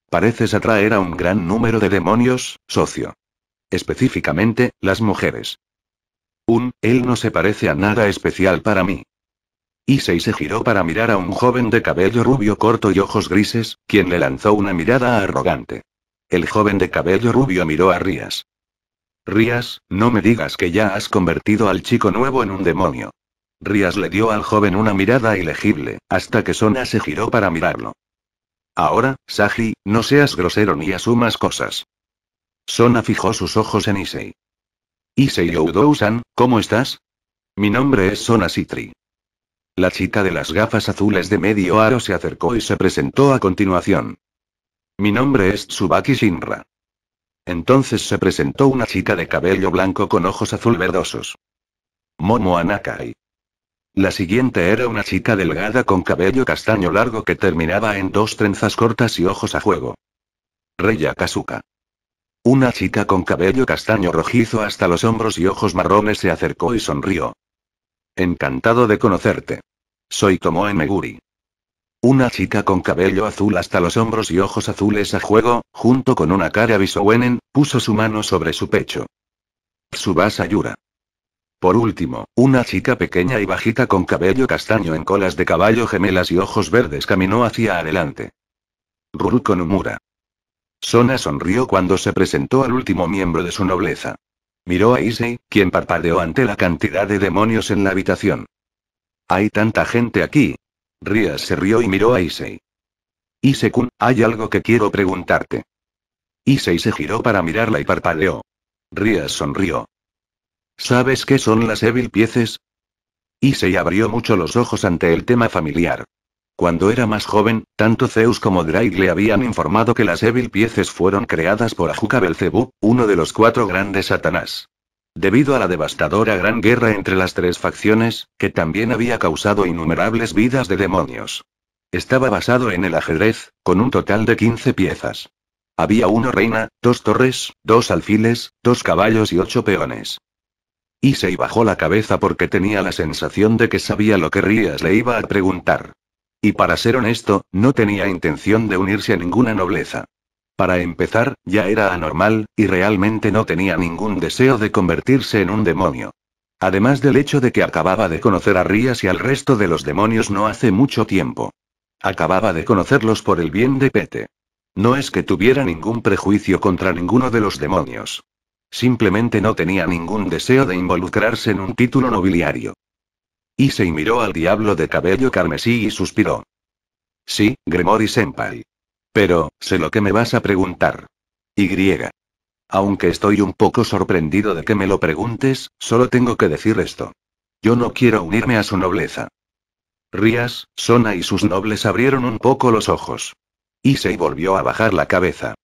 Pareces atraer a un gran número de demonios, socio. Específicamente, las mujeres. Un, él no se parece a nada especial para mí. Issei se giró para mirar a un joven de cabello rubio corto y ojos grises, quien le lanzó una mirada arrogante. El joven de cabello rubio miró a Rías. Rías, no me digas que ya has convertido al chico nuevo en un demonio. Rías le dio al joven una mirada ilegible, hasta que Sona se giró para mirarlo. Ahora, Saji, no seas grosero ni asumas cosas. Sona fijó sus ojos en Issei. Issei Youdou-san, ¿cómo estás? Mi nombre es Sona Sitri. La chica de las gafas azules de medio aro se acercó y se presentó a continuación. Mi nombre es Tsubaki Shinra. Entonces se presentó una chica de cabello blanco con ojos azul verdosos. Momo Anakai. La siguiente era una chica delgada con cabello castaño largo que terminaba en dos trenzas cortas y ojos a juego. Reya Kazuka. Una chica con cabello castaño rojizo hasta los hombros y ojos marrones se acercó y sonrió. Encantado de conocerte. Soy Tomoe Meguri. Una chica con cabello azul hasta los hombros y ojos azules a juego, junto con una cara biso-wenen, puso su mano sobre su pecho. Tsubasa Yura. Por último, una chica pequeña y bajita con cabello castaño en colas de caballo gemelas y ojos verdes caminó hacia adelante. Ruruko Nomura. Sona sonrió cuando se presentó al último miembro de su nobleza. Miró a Issei, quien parpadeó ante la cantidad de demonios en la habitación. Hay tanta gente aquí. Rías se rió y miró a Issei. issei hay algo que quiero preguntarte. Issei se giró para mirarla y parpadeó. Rías sonrió. ¿Sabes qué son las Evil Pieces? se abrió mucho los ojos ante el tema familiar. Cuando era más joven, tanto Zeus como Drake le habían informado que las Evil Pieces fueron creadas por Ajuka Belcebú, uno de los cuatro grandes Satanás. Debido a la devastadora gran guerra entre las tres facciones, que también había causado innumerables vidas de demonios. Estaba basado en el ajedrez, con un total de 15 piezas. Había una reina, dos torres, dos alfiles, dos caballos y ocho peones se bajó la cabeza porque tenía la sensación de que sabía lo que Rías le iba a preguntar. Y para ser honesto, no tenía intención de unirse a ninguna nobleza. Para empezar, ya era anormal, y realmente no tenía ningún deseo de convertirse en un demonio. Además del hecho de que acababa de conocer a Rías y al resto de los demonios no hace mucho tiempo. Acababa de conocerlos por el bien de Pete. No es que tuviera ningún prejuicio contra ninguno de los demonios. Simplemente no tenía ningún deseo de involucrarse en un título nobiliario. Issei miró al diablo de cabello carmesí y suspiró. Sí, Gremory Senpai. Pero, sé lo que me vas a preguntar. Y. Aunque estoy un poco sorprendido de que me lo preguntes, solo tengo que decir esto. Yo no quiero unirme a su nobleza. Rías, Sona y sus nobles abrieron un poco los ojos. Issei volvió a bajar la cabeza.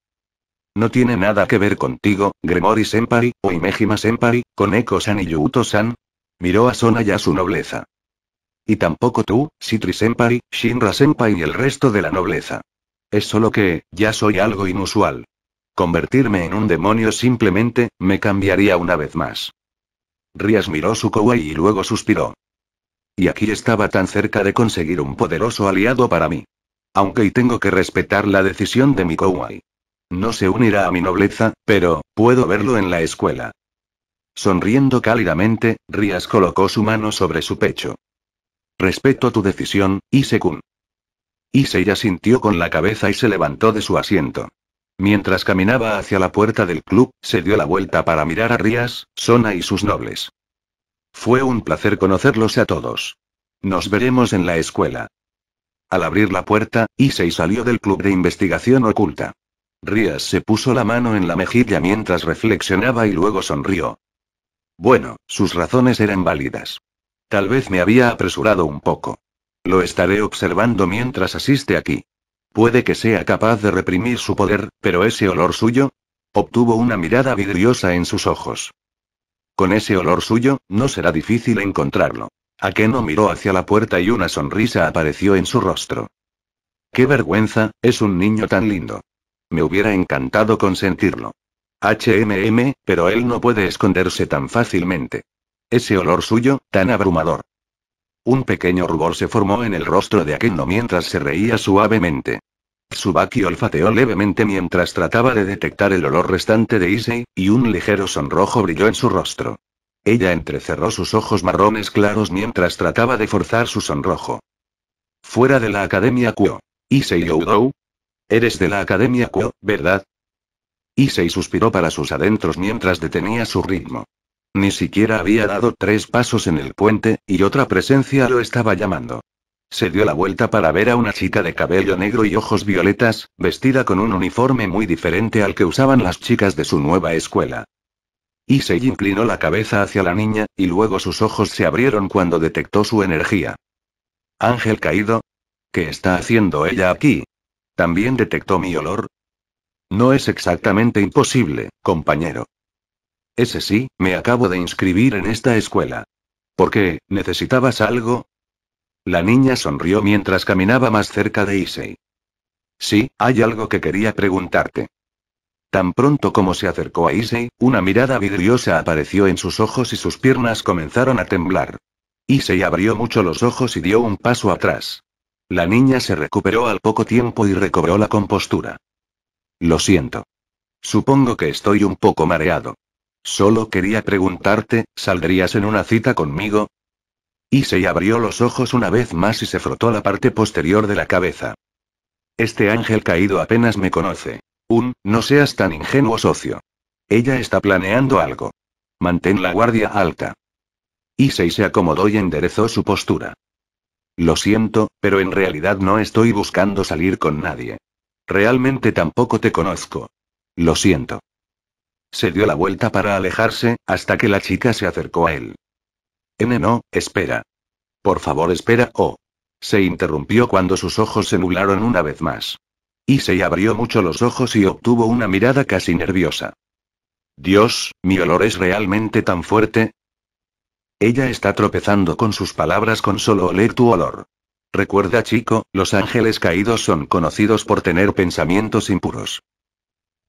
No tiene nada que ver contigo, Gremory Senpai, o Imejima Senpai, eko san y Yuuto-san. Miró a Sona ya su nobleza. Y tampoco tú, Citri Senpai, Shinra Senpai y el resto de la nobleza. Es solo que, ya soy algo inusual. Convertirme en un demonio simplemente, me cambiaría una vez más. Rías miró su Kowai y luego suspiró. Y aquí estaba tan cerca de conseguir un poderoso aliado para mí. Aunque y tengo que respetar la decisión de mi Kowai. No se unirá a mi nobleza, pero, puedo verlo en la escuela. Sonriendo cálidamente, Rías colocó su mano sobre su pecho. Respeto tu decisión, Kun. Ise ya sintió con la cabeza y se levantó de su asiento. Mientras caminaba hacia la puerta del club, se dio la vuelta para mirar a Rías, Sona y sus nobles. Fue un placer conocerlos a todos. Nos veremos en la escuela. Al abrir la puerta, Issei salió del club de investigación oculta. Rías se puso la mano en la mejilla mientras reflexionaba y luego sonrió. Bueno, sus razones eran válidas. Tal vez me había apresurado un poco. Lo estaré observando mientras asiste aquí. Puede que sea capaz de reprimir su poder, pero ese olor suyo... Obtuvo una mirada vidriosa en sus ojos. Con ese olor suyo, no será difícil encontrarlo. Akeno miró hacia la puerta y una sonrisa apareció en su rostro. Qué vergüenza, es un niño tan lindo. Me hubiera encantado consentirlo. HMM, pero él no puede esconderse tan fácilmente. Ese olor suyo, tan abrumador. Un pequeño rubor se formó en el rostro de Akeno mientras se reía suavemente. Tsubaki olfateó levemente mientras trataba de detectar el olor restante de Issei, y un ligero sonrojo brilló en su rostro. Ella entrecerró sus ojos marrones claros mientras trataba de forzar su sonrojo. Fuera de la Academia Kuo. Issei Youdou, Eres de la Academia Quo, ¿verdad? Issei suspiró para sus adentros mientras detenía su ritmo. Ni siquiera había dado tres pasos en el puente, y otra presencia lo estaba llamando. Se dio la vuelta para ver a una chica de cabello negro y ojos violetas, vestida con un uniforme muy diferente al que usaban las chicas de su nueva escuela. Issei inclinó la cabeza hacia la niña, y luego sus ojos se abrieron cuando detectó su energía. Ángel caído. ¿Qué está haciendo ella aquí? ¿También detectó mi olor? No es exactamente imposible, compañero. Ese sí, me acabo de inscribir en esta escuela. ¿Por qué? ¿Necesitabas algo? La niña sonrió mientras caminaba más cerca de Issei. Sí, hay algo que quería preguntarte. Tan pronto como se acercó a Issei, una mirada vidriosa apareció en sus ojos y sus piernas comenzaron a temblar. Issei abrió mucho los ojos y dio un paso atrás. La niña se recuperó al poco tiempo y recobró la compostura. Lo siento. Supongo que estoy un poco mareado. Solo quería preguntarte, ¿saldrías en una cita conmigo? Issei abrió los ojos una vez más y se frotó la parte posterior de la cabeza. Este ángel caído apenas me conoce. Un, no seas tan ingenuo socio. Ella está planeando algo. Mantén la guardia alta. Issei se acomodó y enderezó su postura. Lo siento, pero en realidad no estoy buscando salir con nadie. Realmente tampoco te conozco. Lo siento. Se dio la vuelta para alejarse, hasta que la chica se acercó a él. N no, espera. Por favor, espera, oh. Se interrumpió cuando sus ojos se nublaron una vez más. Y se abrió mucho los ojos y obtuvo una mirada casi nerviosa. Dios, mi olor es realmente tan fuerte, ella está tropezando con sus palabras con solo oler tu olor. Recuerda chico, los ángeles caídos son conocidos por tener pensamientos impuros.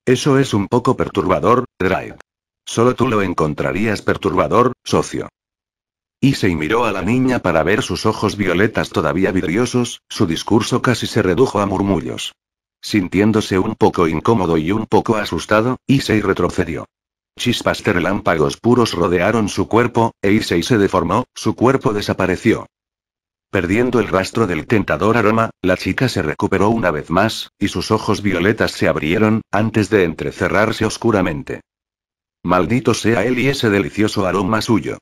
Eso es un poco perturbador, Drive. Solo tú lo encontrarías perturbador, socio. Issei miró a la niña para ver sus ojos violetas todavía vidriosos, su discurso casi se redujo a murmullos. Sintiéndose un poco incómodo y un poco asustado, Issei retrocedió. Chispas de relámpagos puros rodearon su cuerpo, e Issei se deformó, su cuerpo desapareció. Perdiendo el rastro del tentador aroma, la chica se recuperó una vez más, y sus ojos violetas se abrieron, antes de entrecerrarse oscuramente. Maldito sea él y ese delicioso aroma suyo.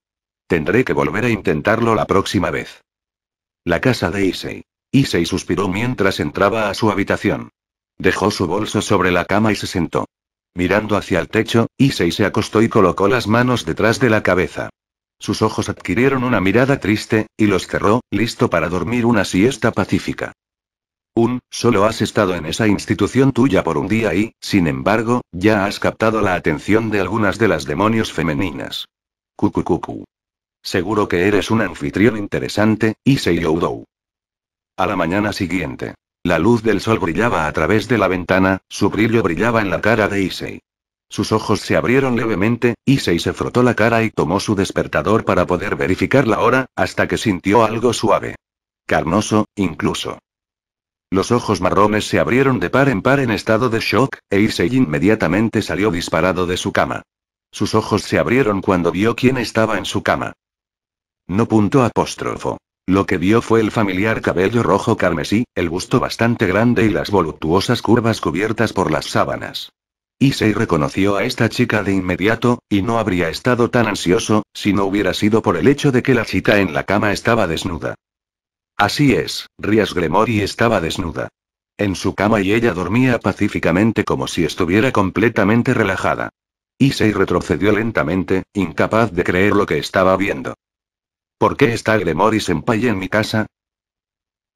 Tendré que volver a intentarlo la próxima vez. La casa de Issei. Issei suspiró mientras entraba a su habitación. Dejó su bolso sobre la cama y se sentó. Mirando hacia el techo, Issei se acostó y colocó las manos detrás de la cabeza. Sus ojos adquirieron una mirada triste, y los cerró, listo para dormir una siesta pacífica. Un, solo has estado en esa institución tuya por un día y, sin embargo, ya has captado la atención de algunas de las demonios femeninas. Cucucucu. Seguro que eres un anfitrión interesante, Issei Youdou. A la mañana siguiente. La luz del sol brillaba a través de la ventana, su brillo brillaba en la cara de Issei. Sus ojos se abrieron levemente, Issei se frotó la cara y tomó su despertador para poder verificar la hora, hasta que sintió algo suave. Carnoso, incluso. Los ojos marrones se abrieron de par en par en estado de shock, e Issei inmediatamente salió disparado de su cama. Sus ojos se abrieron cuando vio quién estaba en su cama. No punto apóstrofo. Lo que vio fue el familiar cabello rojo carmesí, el busto bastante grande y las voluptuosas curvas cubiertas por las sábanas. Issei reconoció a esta chica de inmediato, y no habría estado tan ansioso, si no hubiera sido por el hecho de que la chica en la cama estaba desnuda. Así es, Rías Gremori estaba desnuda. En su cama y ella dormía pacíficamente como si estuviera completamente relajada. Issei retrocedió lentamente, incapaz de creer lo que estaba viendo. ¿Por qué está Gremory-senpai en mi casa?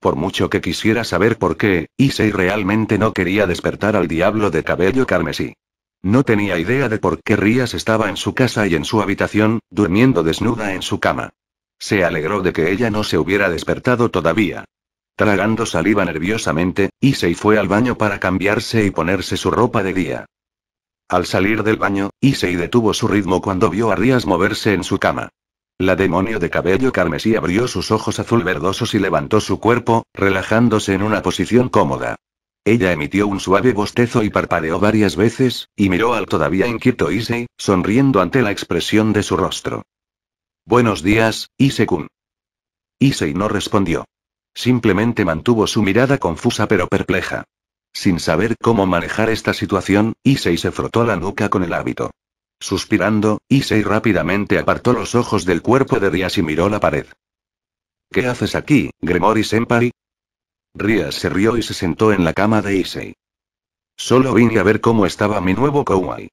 Por mucho que quisiera saber por qué, Issei realmente no quería despertar al diablo de cabello carmesí. No tenía idea de por qué Rías estaba en su casa y en su habitación, durmiendo desnuda en su cama. Se alegró de que ella no se hubiera despertado todavía. Tragando saliva nerviosamente, Issei fue al baño para cambiarse y ponerse su ropa de día. Al salir del baño, Issei detuvo su ritmo cuando vio a Rías moverse en su cama. La demonio de cabello carmesí abrió sus ojos azul verdosos y levantó su cuerpo, relajándose en una posición cómoda. Ella emitió un suave bostezo y parpadeó varias veces, y miró al todavía inquieto Issei, sonriendo ante la expresión de su rostro. Buenos días, Issei-kun. Issei no respondió. Simplemente mantuvo su mirada confusa pero perpleja. Sin saber cómo manejar esta situación, Issei se frotó la nuca con el hábito. Suspirando, Issei rápidamente apartó los ojos del cuerpo de Rías y miró la pared. ¿Qué haces aquí, Gremory-senpai? Rías se rió y se sentó en la cama de Issei. Solo vine a ver cómo estaba mi nuevo Kouai.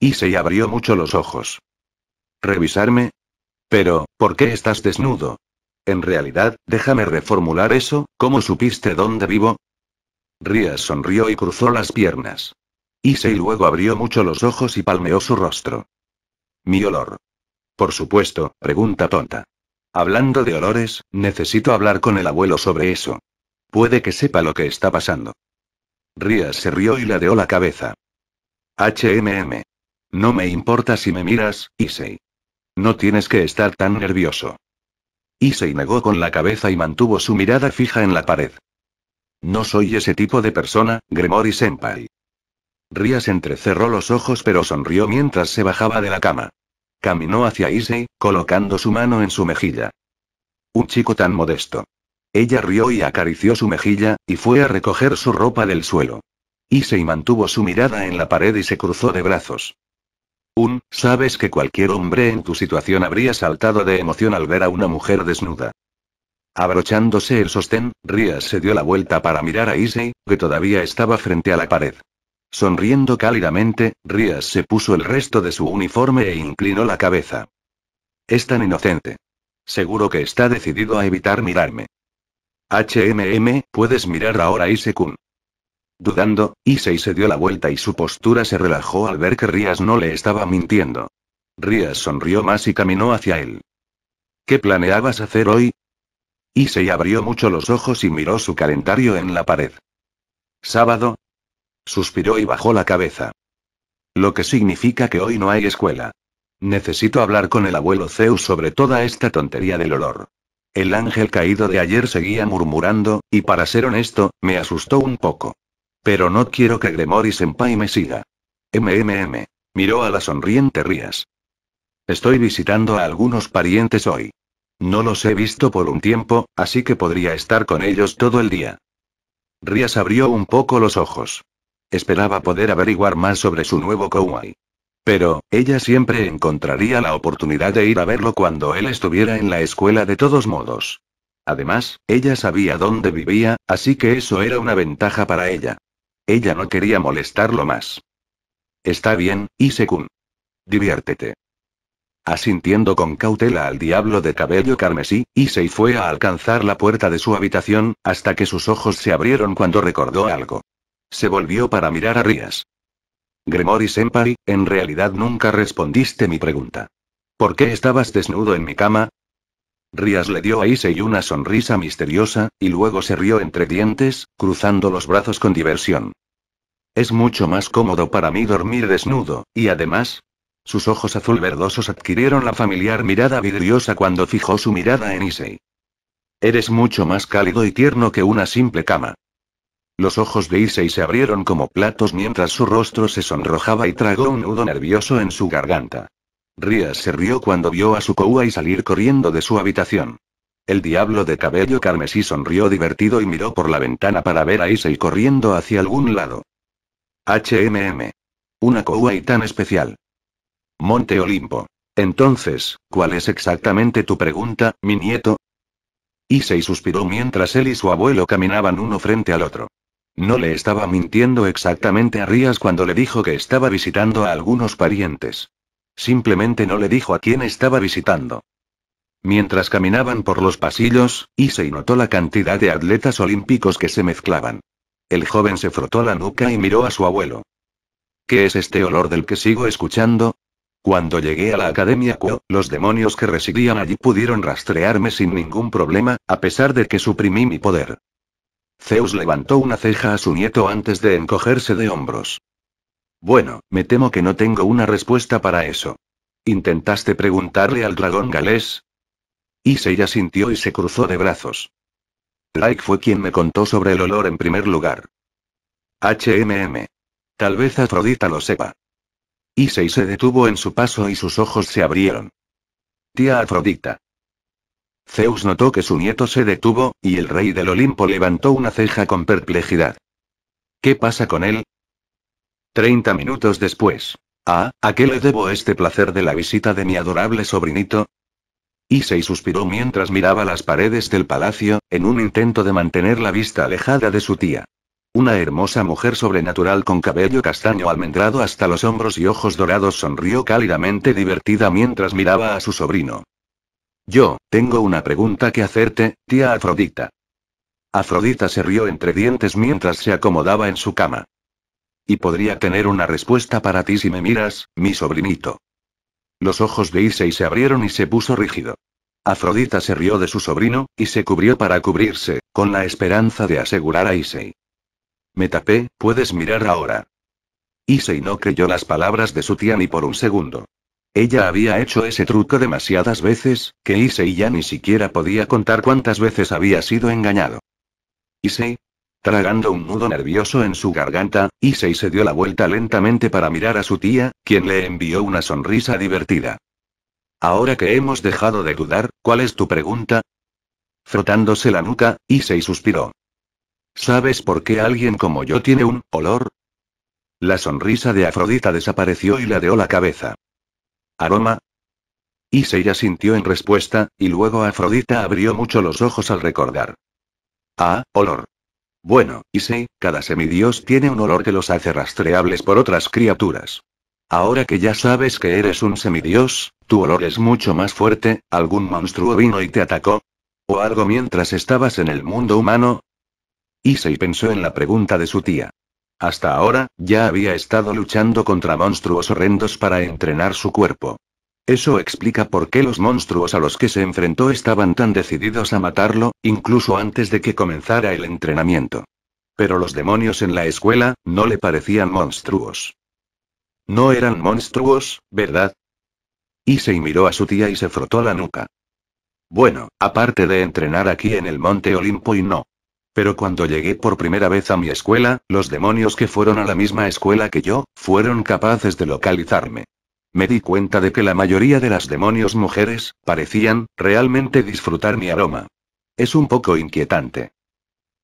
Issei abrió mucho los ojos. ¿Revisarme? Pero, ¿por qué estás desnudo? En realidad, déjame reformular eso, ¿cómo supiste dónde vivo? Rías sonrió y cruzó las piernas. Issei luego abrió mucho los ojos y palmeó su rostro. Mi olor. Por supuesto, pregunta tonta. Hablando de olores, necesito hablar con el abuelo sobre eso. Puede que sepa lo que está pasando. Rías se rió y ladeó la cabeza. HMM. No me importa si me miras, Issei. No tienes que estar tan nervioso. Issei negó con la cabeza y mantuvo su mirada fija en la pared. No soy ese tipo de persona, Gremory Senpai. Rías entrecerró los ojos pero sonrió mientras se bajaba de la cama. Caminó hacia Issei, colocando su mano en su mejilla. Un chico tan modesto. Ella rió y acarició su mejilla, y fue a recoger su ropa del suelo. Issei mantuvo su mirada en la pared y se cruzó de brazos. Un, sabes que cualquier hombre en tu situación habría saltado de emoción al ver a una mujer desnuda. Abrochándose el sostén, Rías se dio la vuelta para mirar a Issei, que todavía estaba frente a la pared. Sonriendo cálidamente, Rías se puso el resto de su uniforme e inclinó la cabeza. Es tan inocente. Seguro que está decidido a evitar mirarme. HMM, puedes mirar ahora Isekun. Dudando, Issei se dio la vuelta y su postura se relajó al ver que Rías no le estaba mintiendo. Rías sonrió más y caminó hacia él. ¿Qué planeabas hacer hoy? Issei abrió mucho los ojos y miró su calendario en la pared. Sábado, Suspiró y bajó la cabeza. Lo que significa que hoy no hay escuela. Necesito hablar con el abuelo Zeus sobre toda esta tontería del olor. El ángel caído de ayer seguía murmurando, y para ser honesto, me asustó un poco. Pero no quiero que Gremory Senpai me siga. MMM. Miró a la sonriente Rías. Estoy visitando a algunos parientes hoy. No los he visto por un tiempo, así que podría estar con ellos todo el día. Rías abrió un poco los ojos. Esperaba poder averiguar más sobre su nuevo Kowai. Pero, ella siempre encontraría la oportunidad de ir a verlo cuando él estuviera en la escuela de todos modos. Además, ella sabía dónde vivía, así que eso era una ventaja para ella. Ella no quería molestarlo más. Está bien, Isekun. Diviértete. Asintiendo con cautela al diablo de cabello carmesí, se fue a alcanzar la puerta de su habitación, hasta que sus ojos se abrieron cuando recordó algo. Se volvió para mirar a Rías. Gremory Senpai, en realidad nunca respondiste mi pregunta. ¿Por qué estabas desnudo en mi cama? Rías le dio a Issei una sonrisa misteriosa, y luego se rió entre dientes, cruzando los brazos con diversión. Es mucho más cómodo para mí dormir desnudo, y además... Sus ojos azul verdosos adquirieron la familiar mirada vidriosa cuando fijó su mirada en Issei. Eres mucho más cálido y tierno que una simple cama. Los ojos de Issei se abrieron como platos mientras su rostro se sonrojaba y tragó un nudo nervioso en su garganta. Rías se rió cuando vio a su y salir corriendo de su habitación. El diablo de cabello carmesí sonrió divertido y miró por la ventana para ver a Issei corriendo hacia algún lado. HMM. Una Kouai tan especial. Monte Olimpo. Entonces, ¿cuál es exactamente tu pregunta, mi nieto? Issei suspiró mientras él y su abuelo caminaban uno frente al otro. No le estaba mintiendo exactamente a Rías cuando le dijo que estaba visitando a algunos parientes. Simplemente no le dijo a quién estaba visitando. Mientras caminaban por los pasillos, y notó la cantidad de atletas olímpicos que se mezclaban. El joven se frotó la nuca y miró a su abuelo. ¿Qué es este olor del que sigo escuchando? Cuando llegué a la Academia Kuo, los demonios que residían allí pudieron rastrearme sin ningún problema, a pesar de que suprimí mi poder. Zeus levantó una ceja a su nieto antes de encogerse de hombros. Bueno, me temo que no tengo una respuesta para eso. ¿Intentaste preguntarle al dragón galés? ya sintió y se cruzó de brazos. Like fue quien me contó sobre el olor en primer lugar. HMM. Tal vez Afrodita lo sepa. Issei se detuvo en su paso y sus ojos se abrieron. Tía Afrodita. Zeus notó que su nieto se detuvo, y el rey del Olimpo levantó una ceja con perplejidad. ¿Qué pasa con él? Treinta minutos después. Ah, ¿a qué le debo este placer de la visita de mi adorable sobrinito? Y se suspiró mientras miraba las paredes del palacio, en un intento de mantener la vista alejada de su tía. Una hermosa mujer sobrenatural con cabello castaño almendrado hasta los hombros y ojos dorados sonrió cálidamente divertida mientras miraba a su sobrino. Yo, tengo una pregunta que hacerte, tía Afrodita. Afrodita se rió entre dientes mientras se acomodaba en su cama. Y podría tener una respuesta para ti si me miras, mi sobrinito. Los ojos de Issei se abrieron y se puso rígido. Afrodita se rió de su sobrino, y se cubrió para cubrirse, con la esperanza de asegurar a Issei. Me tapé, puedes mirar ahora. Issei no creyó las palabras de su tía ni por un segundo. Ella había hecho ese truco demasiadas veces, que Issei ya ni siquiera podía contar cuántas veces había sido engañado. Issei. Tragando un nudo nervioso en su garganta, Issei se dio la vuelta lentamente para mirar a su tía, quien le envió una sonrisa divertida. Ahora que hemos dejado de dudar, ¿cuál es tu pregunta? Frotándose la nuca, Issei suspiró. ¿Sabes por qué alguien como yo tiene un olor? La sonrisa de Afrodita desapareció y dio la cabeza. ¿Aroma? ya sintió en respuesta, y luego Afrodita abrió mucho los ojos al recordar. Ah, olor. Bueno, Issei, cada semidios tiene un olor que los hace rastreables por otras criaturas. Ahora que ya sabes que eres un semidios, tu olor es mucho más fuerte, ¿algún monstruo vino y te atacó? ¿O algo mientras estabas en el mundo humano? Issei pensó en la pregunta de su tía. Hasta ahora, ya había estado luchando contra monstruos horrendos para entrenar su cuerpo. Eso explica por qué los monstruos a los que se enfrentó estaban tan decididos a matarlo, incluso antes de que comenzara el entrenamiento. Pero los demonios en la escuela, no le parecían monstruos. No eran monstruos, ¿verdad? se miró a su tía y se frotó la nuca. Bueno, aparte de entrenar aquí en el Monte Olimpo y no. Pero cuando llegué por primera vez a mi escuela, los demonios que fueron a la misma escuela que yo, fueron capaces de localizarme. Me di cuenta de que la mayoría de las demonios mujeres, parecían, realmente disfrutar mi aroma. Es un poco inquietante.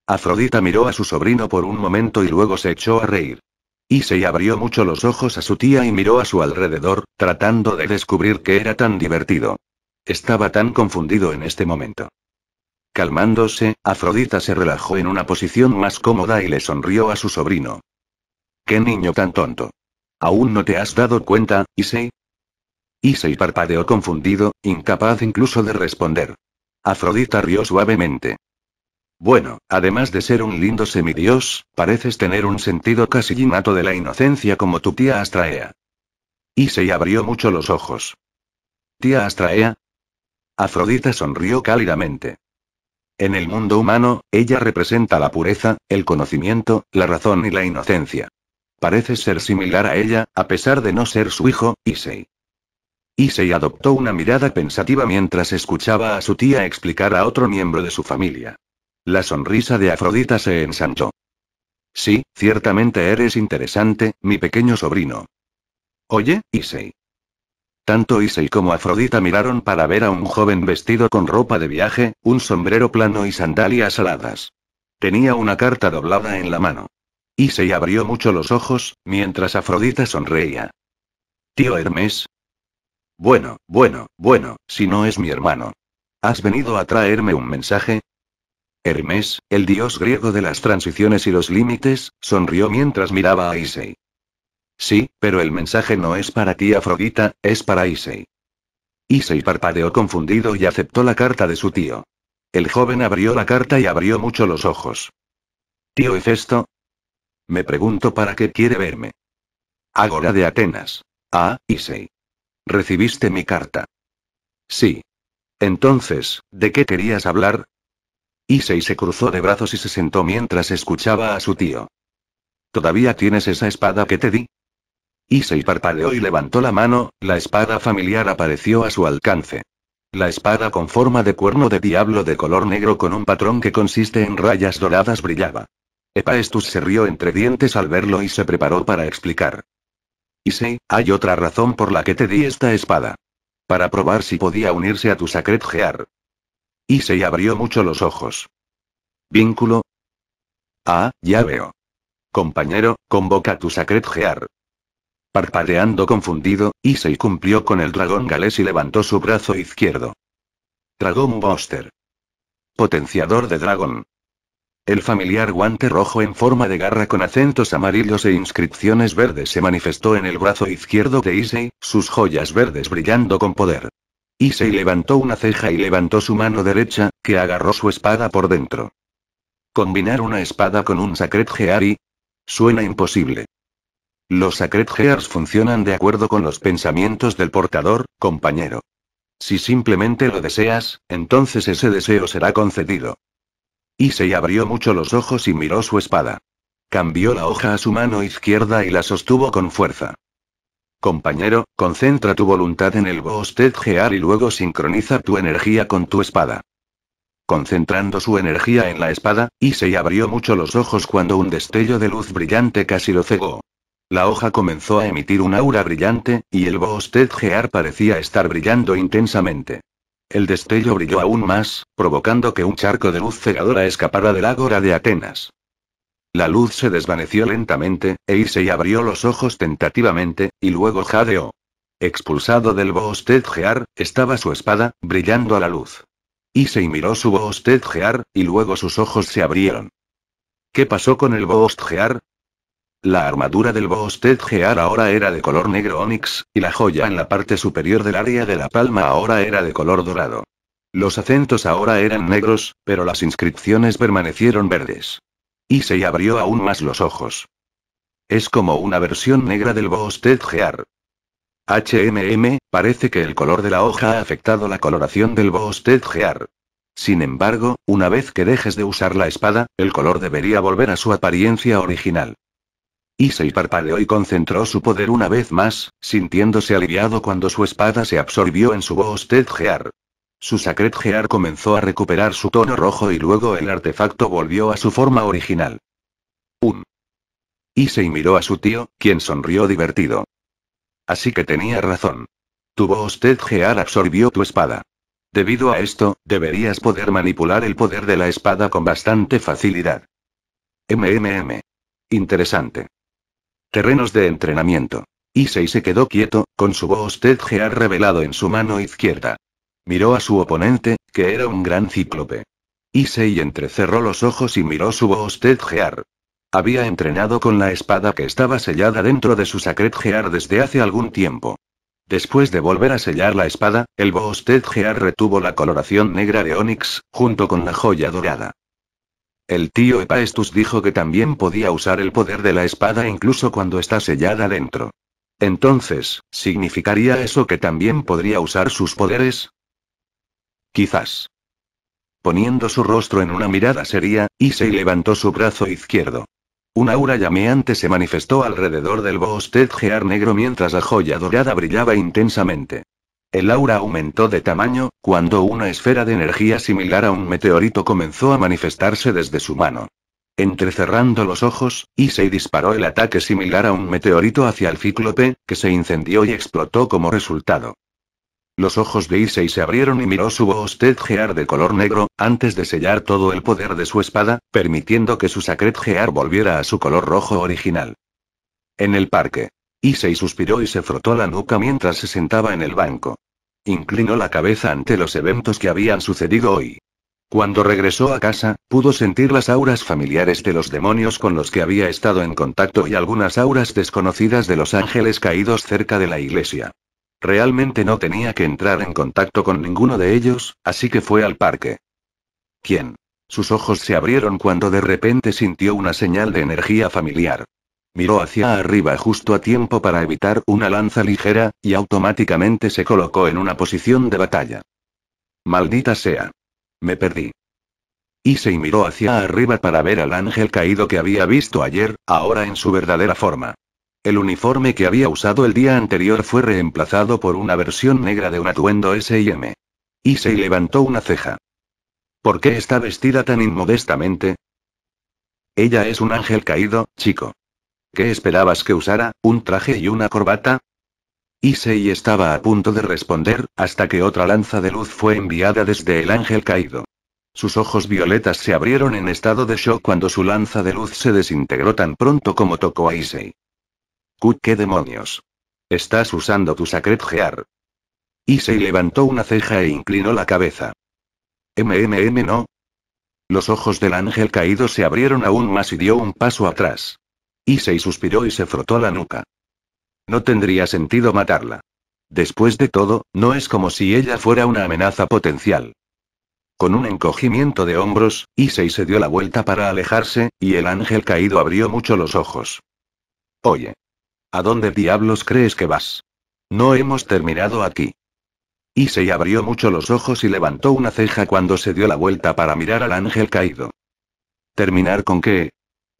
Afrodita miró a su sobrino por un momento y luego se echó a reír. Y se abrió mucho los ojos a su tía y miró a su alrededor, tratando de descubrir que era tan divertido. Estaba tan confundido en este momento. Calmándose, Afrodita se relajó en una posición más cómoda y le sonrió a su sobrino. ¡Qué niño tan tonto! ¿Aún no te has dado cuenta, Issei? Issei parpadeó confundido, incapaz incluso de responder. Afrodita rió suavemente. Bueno, además de ser un lindo semidios, pareces tener un sentido casi innato de la inocencia como tu tía Astraea. Issei abrió mucho los ojos. ¿Tía Astraea? Afrodita sonrió cálidamente. En el mundo humano, ella representa la pureza, el conocimiento, la razón y la inocencia. Parece ser similar a ella, a pesar de no ser su hijo, Issei. Issei adoptó una mirada pensativa mientras escuchaba a su tía explicar a otro miembro de su familia. La sonrisa de Afrodita se ensanchó. Sí, ciertamente eres interesante, mi pequeño sobrino. Oye, Issei. Tanto Issei como Afrodita miraron para ver a un joven vestido con ropa de viaje, un sombrero plano y sandalias aladas. Tenía una carta doblada en la mano. Issei abrió mucho los ojos, mientras Afrodita sonreía. Tío Hermes. Bueno, bueno, bueno, si no es mi hermano. ¿Has venido a traerme un mensaje? Hermes, el dios griego de las transiciones y los límites, sonrió mientras miraba a Issei. Sí, pero el mensaje no es para ti, Afrodita, es para Issei. Issei parpadeó confundido y aceptó la carta de su tío. El joven abrió la carta y abrió mucho los ojos. ¿Tío Hefesto? Me pregunto para qué quiere verme. Agora de Atenas. Ah, Issei. ¿Recibiste mi carta? Sí. Entonces, ¿de qué querías hablar? Issei se cruzó de brazos y se sentó mientras escuchaba a su tío. ¿Todavía tienes esa espada que te di? Issei parpadeó y levantó la mano, la espada familiar apareció a su alcance. La espada con forma de cuerno de diablo de color negro con un patrón que consiste en rayas doradas brillaba. Epaestus se rió entre dientes al verlo y se preparó para explicar. Issei, hay otra razón por la que te di esta espada. Para probar si podía unirse a tu Sacred Gear. Issei abrió mucho los ojos. ¿Vínculo? Ah, ya veo. Compañero, convoca tu Sacred Gear. Parpadeando confundido, Issei cumplió con el dragón galés y levantó su brazo izquierdo. Dragón Buster. Potenciador de dragón. El familiar guante rojo en forma de garra con acentos amarillos e inscripciones verdes se manifestó en el brazo izquierdo de Issei, sus joyas verdes brillando con poder. Issei levantó una ceja y levantó su mano derecha, que agarró su espada por dentro. Combinar una espada con un Sacred Geari. Suena imposible. Los Sacred Gears funcionan de acuerdo con los pensamientos del portador, compañero. Si simplemente lo deseas, entonces ese deseo será concedido. Issei abrió mucho los ojos y miró su espada. Cambió la hoja a su mano izquierda y la sostuvo con fuerza. Compañero, concentra tu voluntad en el Ghosted Gear y luego sincroniza tu energía con tu espada. Concentrando su energía en la espada, Issei abrió mucho los ojos cuando un destello de luz brillante casi lo cegó. La hoja comenzó a emitir un aura brillante, y el gear parecía estar brillando intensamente. El destello brilló aún más, provocando que un charco de luz cegadora escapara del ágora de Atenas. La luz se desvaneció lentamente, e Issei abrió los ojos tentativamente, y luego jadeó. Expulsado del gear estaba su espada, brillando a la luz. Issei miró su gear y luego sus ojos se abrieron. ¿Qué pasó con el gear? La armadura del Bostet Gear ahora era de color negro onyx, y la joya en la parte superior del área de la palma ahora era de color dorado. Los acentos ahora eran negros, pero las inscripciones permanecieron verdes. Y se abrió aún más los ojos. Es como una versión negra del Bostet Gear. HMM, parece que el color de la hoja ha afectado la coloración del Bostet Gear. Sin embargo, una vez que dejes de usar la espada, el color debería volver a su apariencia original. Issei parpadeó y concentró su poder una vez más, sintiéndose aliviado cuando su espada se absorbió en su Bostet Gear. Su Sacred Gear comenzó a recuperar su tono rojo y luego el artefacto volvió a su forma original. Un. Issei miró a su tío, quien sonrió divertido. Así que tenía razón. Tu Bostet Gear absorbió tu espada. Debido a esto, deberías poder manipular el poder de la espada con bastante facilidad. MMM. Interesante. Terrenos de entrenamiento. Issei se quedó quieto, con su voz Gear revelado en su mano izquierda. Miró a su oponente, que era un gran cíclope. Issei entrecerró los ojos y miró su voz Gear. Había entrenado con la espada que estaba sellada dentro de su Sacred Gear desde hace algún tiempo. Después de volver a sellar la espada, el Boosted Gear retuvo la coloración negra de Onyx junto con la joya dorada. El tío Epaestus dijo que también podía usar el poder de la espada incluso cuando está sellada dentro. Entonces, ¿significaría eso que también podría usar sus poderes? Quizás. Poniendo su rostro en una mirada seria, Issei levantó su brazo izquierdo. Un aura llameante se manifestó alrededor del gear negro mientras la joya dorada brillaba intensamente. El aura aumentó de tamaño, cuando una esfera de energía similar a un meteorito comenzó a manifestarse desde su mano. Entrecerrando los ojos, Issei disparó el ataque similar a un meteorito hacia el cíclope, que se incendió y explotó como resultado. Los ojos de Issei se abrieron y miró su Gear de color negro, antes de sellar todo el poder de su espada, permitiendo que su Sacred Gear volviera a su color rojo original. En el parque se suspiró y se frotó la nuca mientras se sentaba en el banco. Inclinó la cabeza ante los eventos que habían sucedido hoy. Cuando regresó a casa, pudo sentir las auras familiares de los demonios con los que había estado en contacto y algunas auras desconocidas de los ángeles caídos cerca de la iglesia. Realmente no tenía que entrar en contacto con ninguno de ellos, así que fue al parque. ¿Quién? Sus ojos se abrieron cuando de repente sintió una señal de energía familiar. Miró hacia arriba justo a tiempo para evitar una lanza ligera, y automáticamente se colocó en una posición de batalla. Maldita sea. Me perdí. Issei miró hacia arriba para ver al ángel caído que había visto ayer, ahora en su verdadera forma. El uniforme que había usado el día anterior fue reemplazado por una versión negra de un atuendo S&M. Issei levantó una ceja. ¿Por qué está vestida tan inmodestamente? Ella es un ángel caído, chico. ¿Qué esperabas que usara? ¿Un traje y una corbata? Issei estaba a punto de responder, hasta que otra lanza de luz fue enviada desde el ángel caído. Sus ojos violetas se abrieron en estado de shock cuando su lanza de luz se desintegró tan pronto como tocó a Issei. ¿Qué demonios? Estás usando tu Sacred Gear. Issei levantó una ceja e inclinó la cabeza. MMM no. Los ojos del ángel caído se abrieron aún más y dio un paso atrás. Issei suspiró y se frotó la nuca. No tendría sentido matarla. Después de todo, no es como si ella fuera una amenaza potencial. Con un encogimiento de hombros, Issei se dio la vuelta para alejarse, y el ángel caído abrió mucho los ojos. Oye. ¿A dónde diablos crees que vas? No hemos terminado aquí. Issei abrió mucho los ojos y levantó una ceja cuando se dio la vuelta para mirar al ángel caído. ¿Terminar con qué?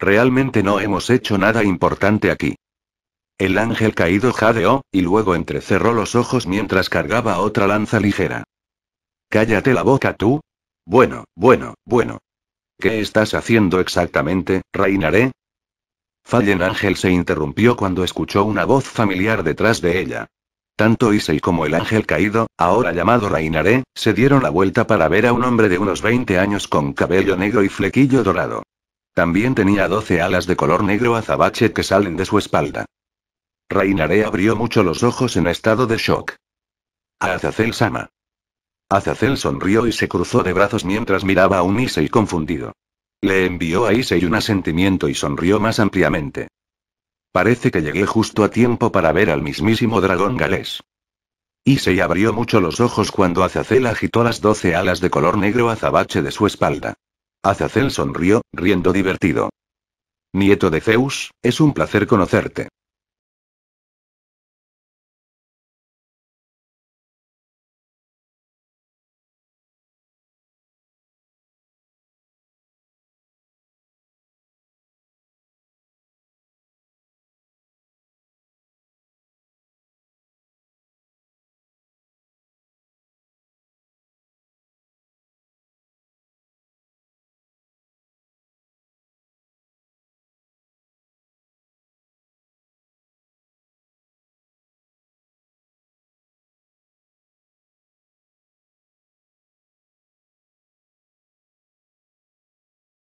Realmente no hemos hecho nada importante aquí. El ángel caído jadeó, y luego entrecerró los ojos mientras cargaba otra lanza ligera. Cállate la boca tú. Bueno, bueno, bueno. ¿Qué estás haciendo exactamente, Reinaré? Fallen Ángel se interrumpió cuando escuchó una voz familiar detrás de ella. Tanto Issei como el ángel caído, ahora llamado Reinaré, se dieron la vuelta para ver a un hombre de unos 20 años con cabello negro y flequillo dorado. También tenía 12 alas de color negro azabache que salen de su espalda. Reinaré abrió mucho los ojos en estado de shock. A Azazel Sama. Azazel sonrió y se cruzó de brazos mientras miraba a un Issei confundido. Le envió a Issei un asentimiento y sonrió más ampliamente. Parece que llegué justo a tiempo para ver al mismísimo dragón galés. Issei abrió mucho los ojos cuando Azazel agitó las doce alas de color negro azabache de su espalda. Azazel sonrió, riendo divertido. Nieto de Zeus, es un placer conocerte.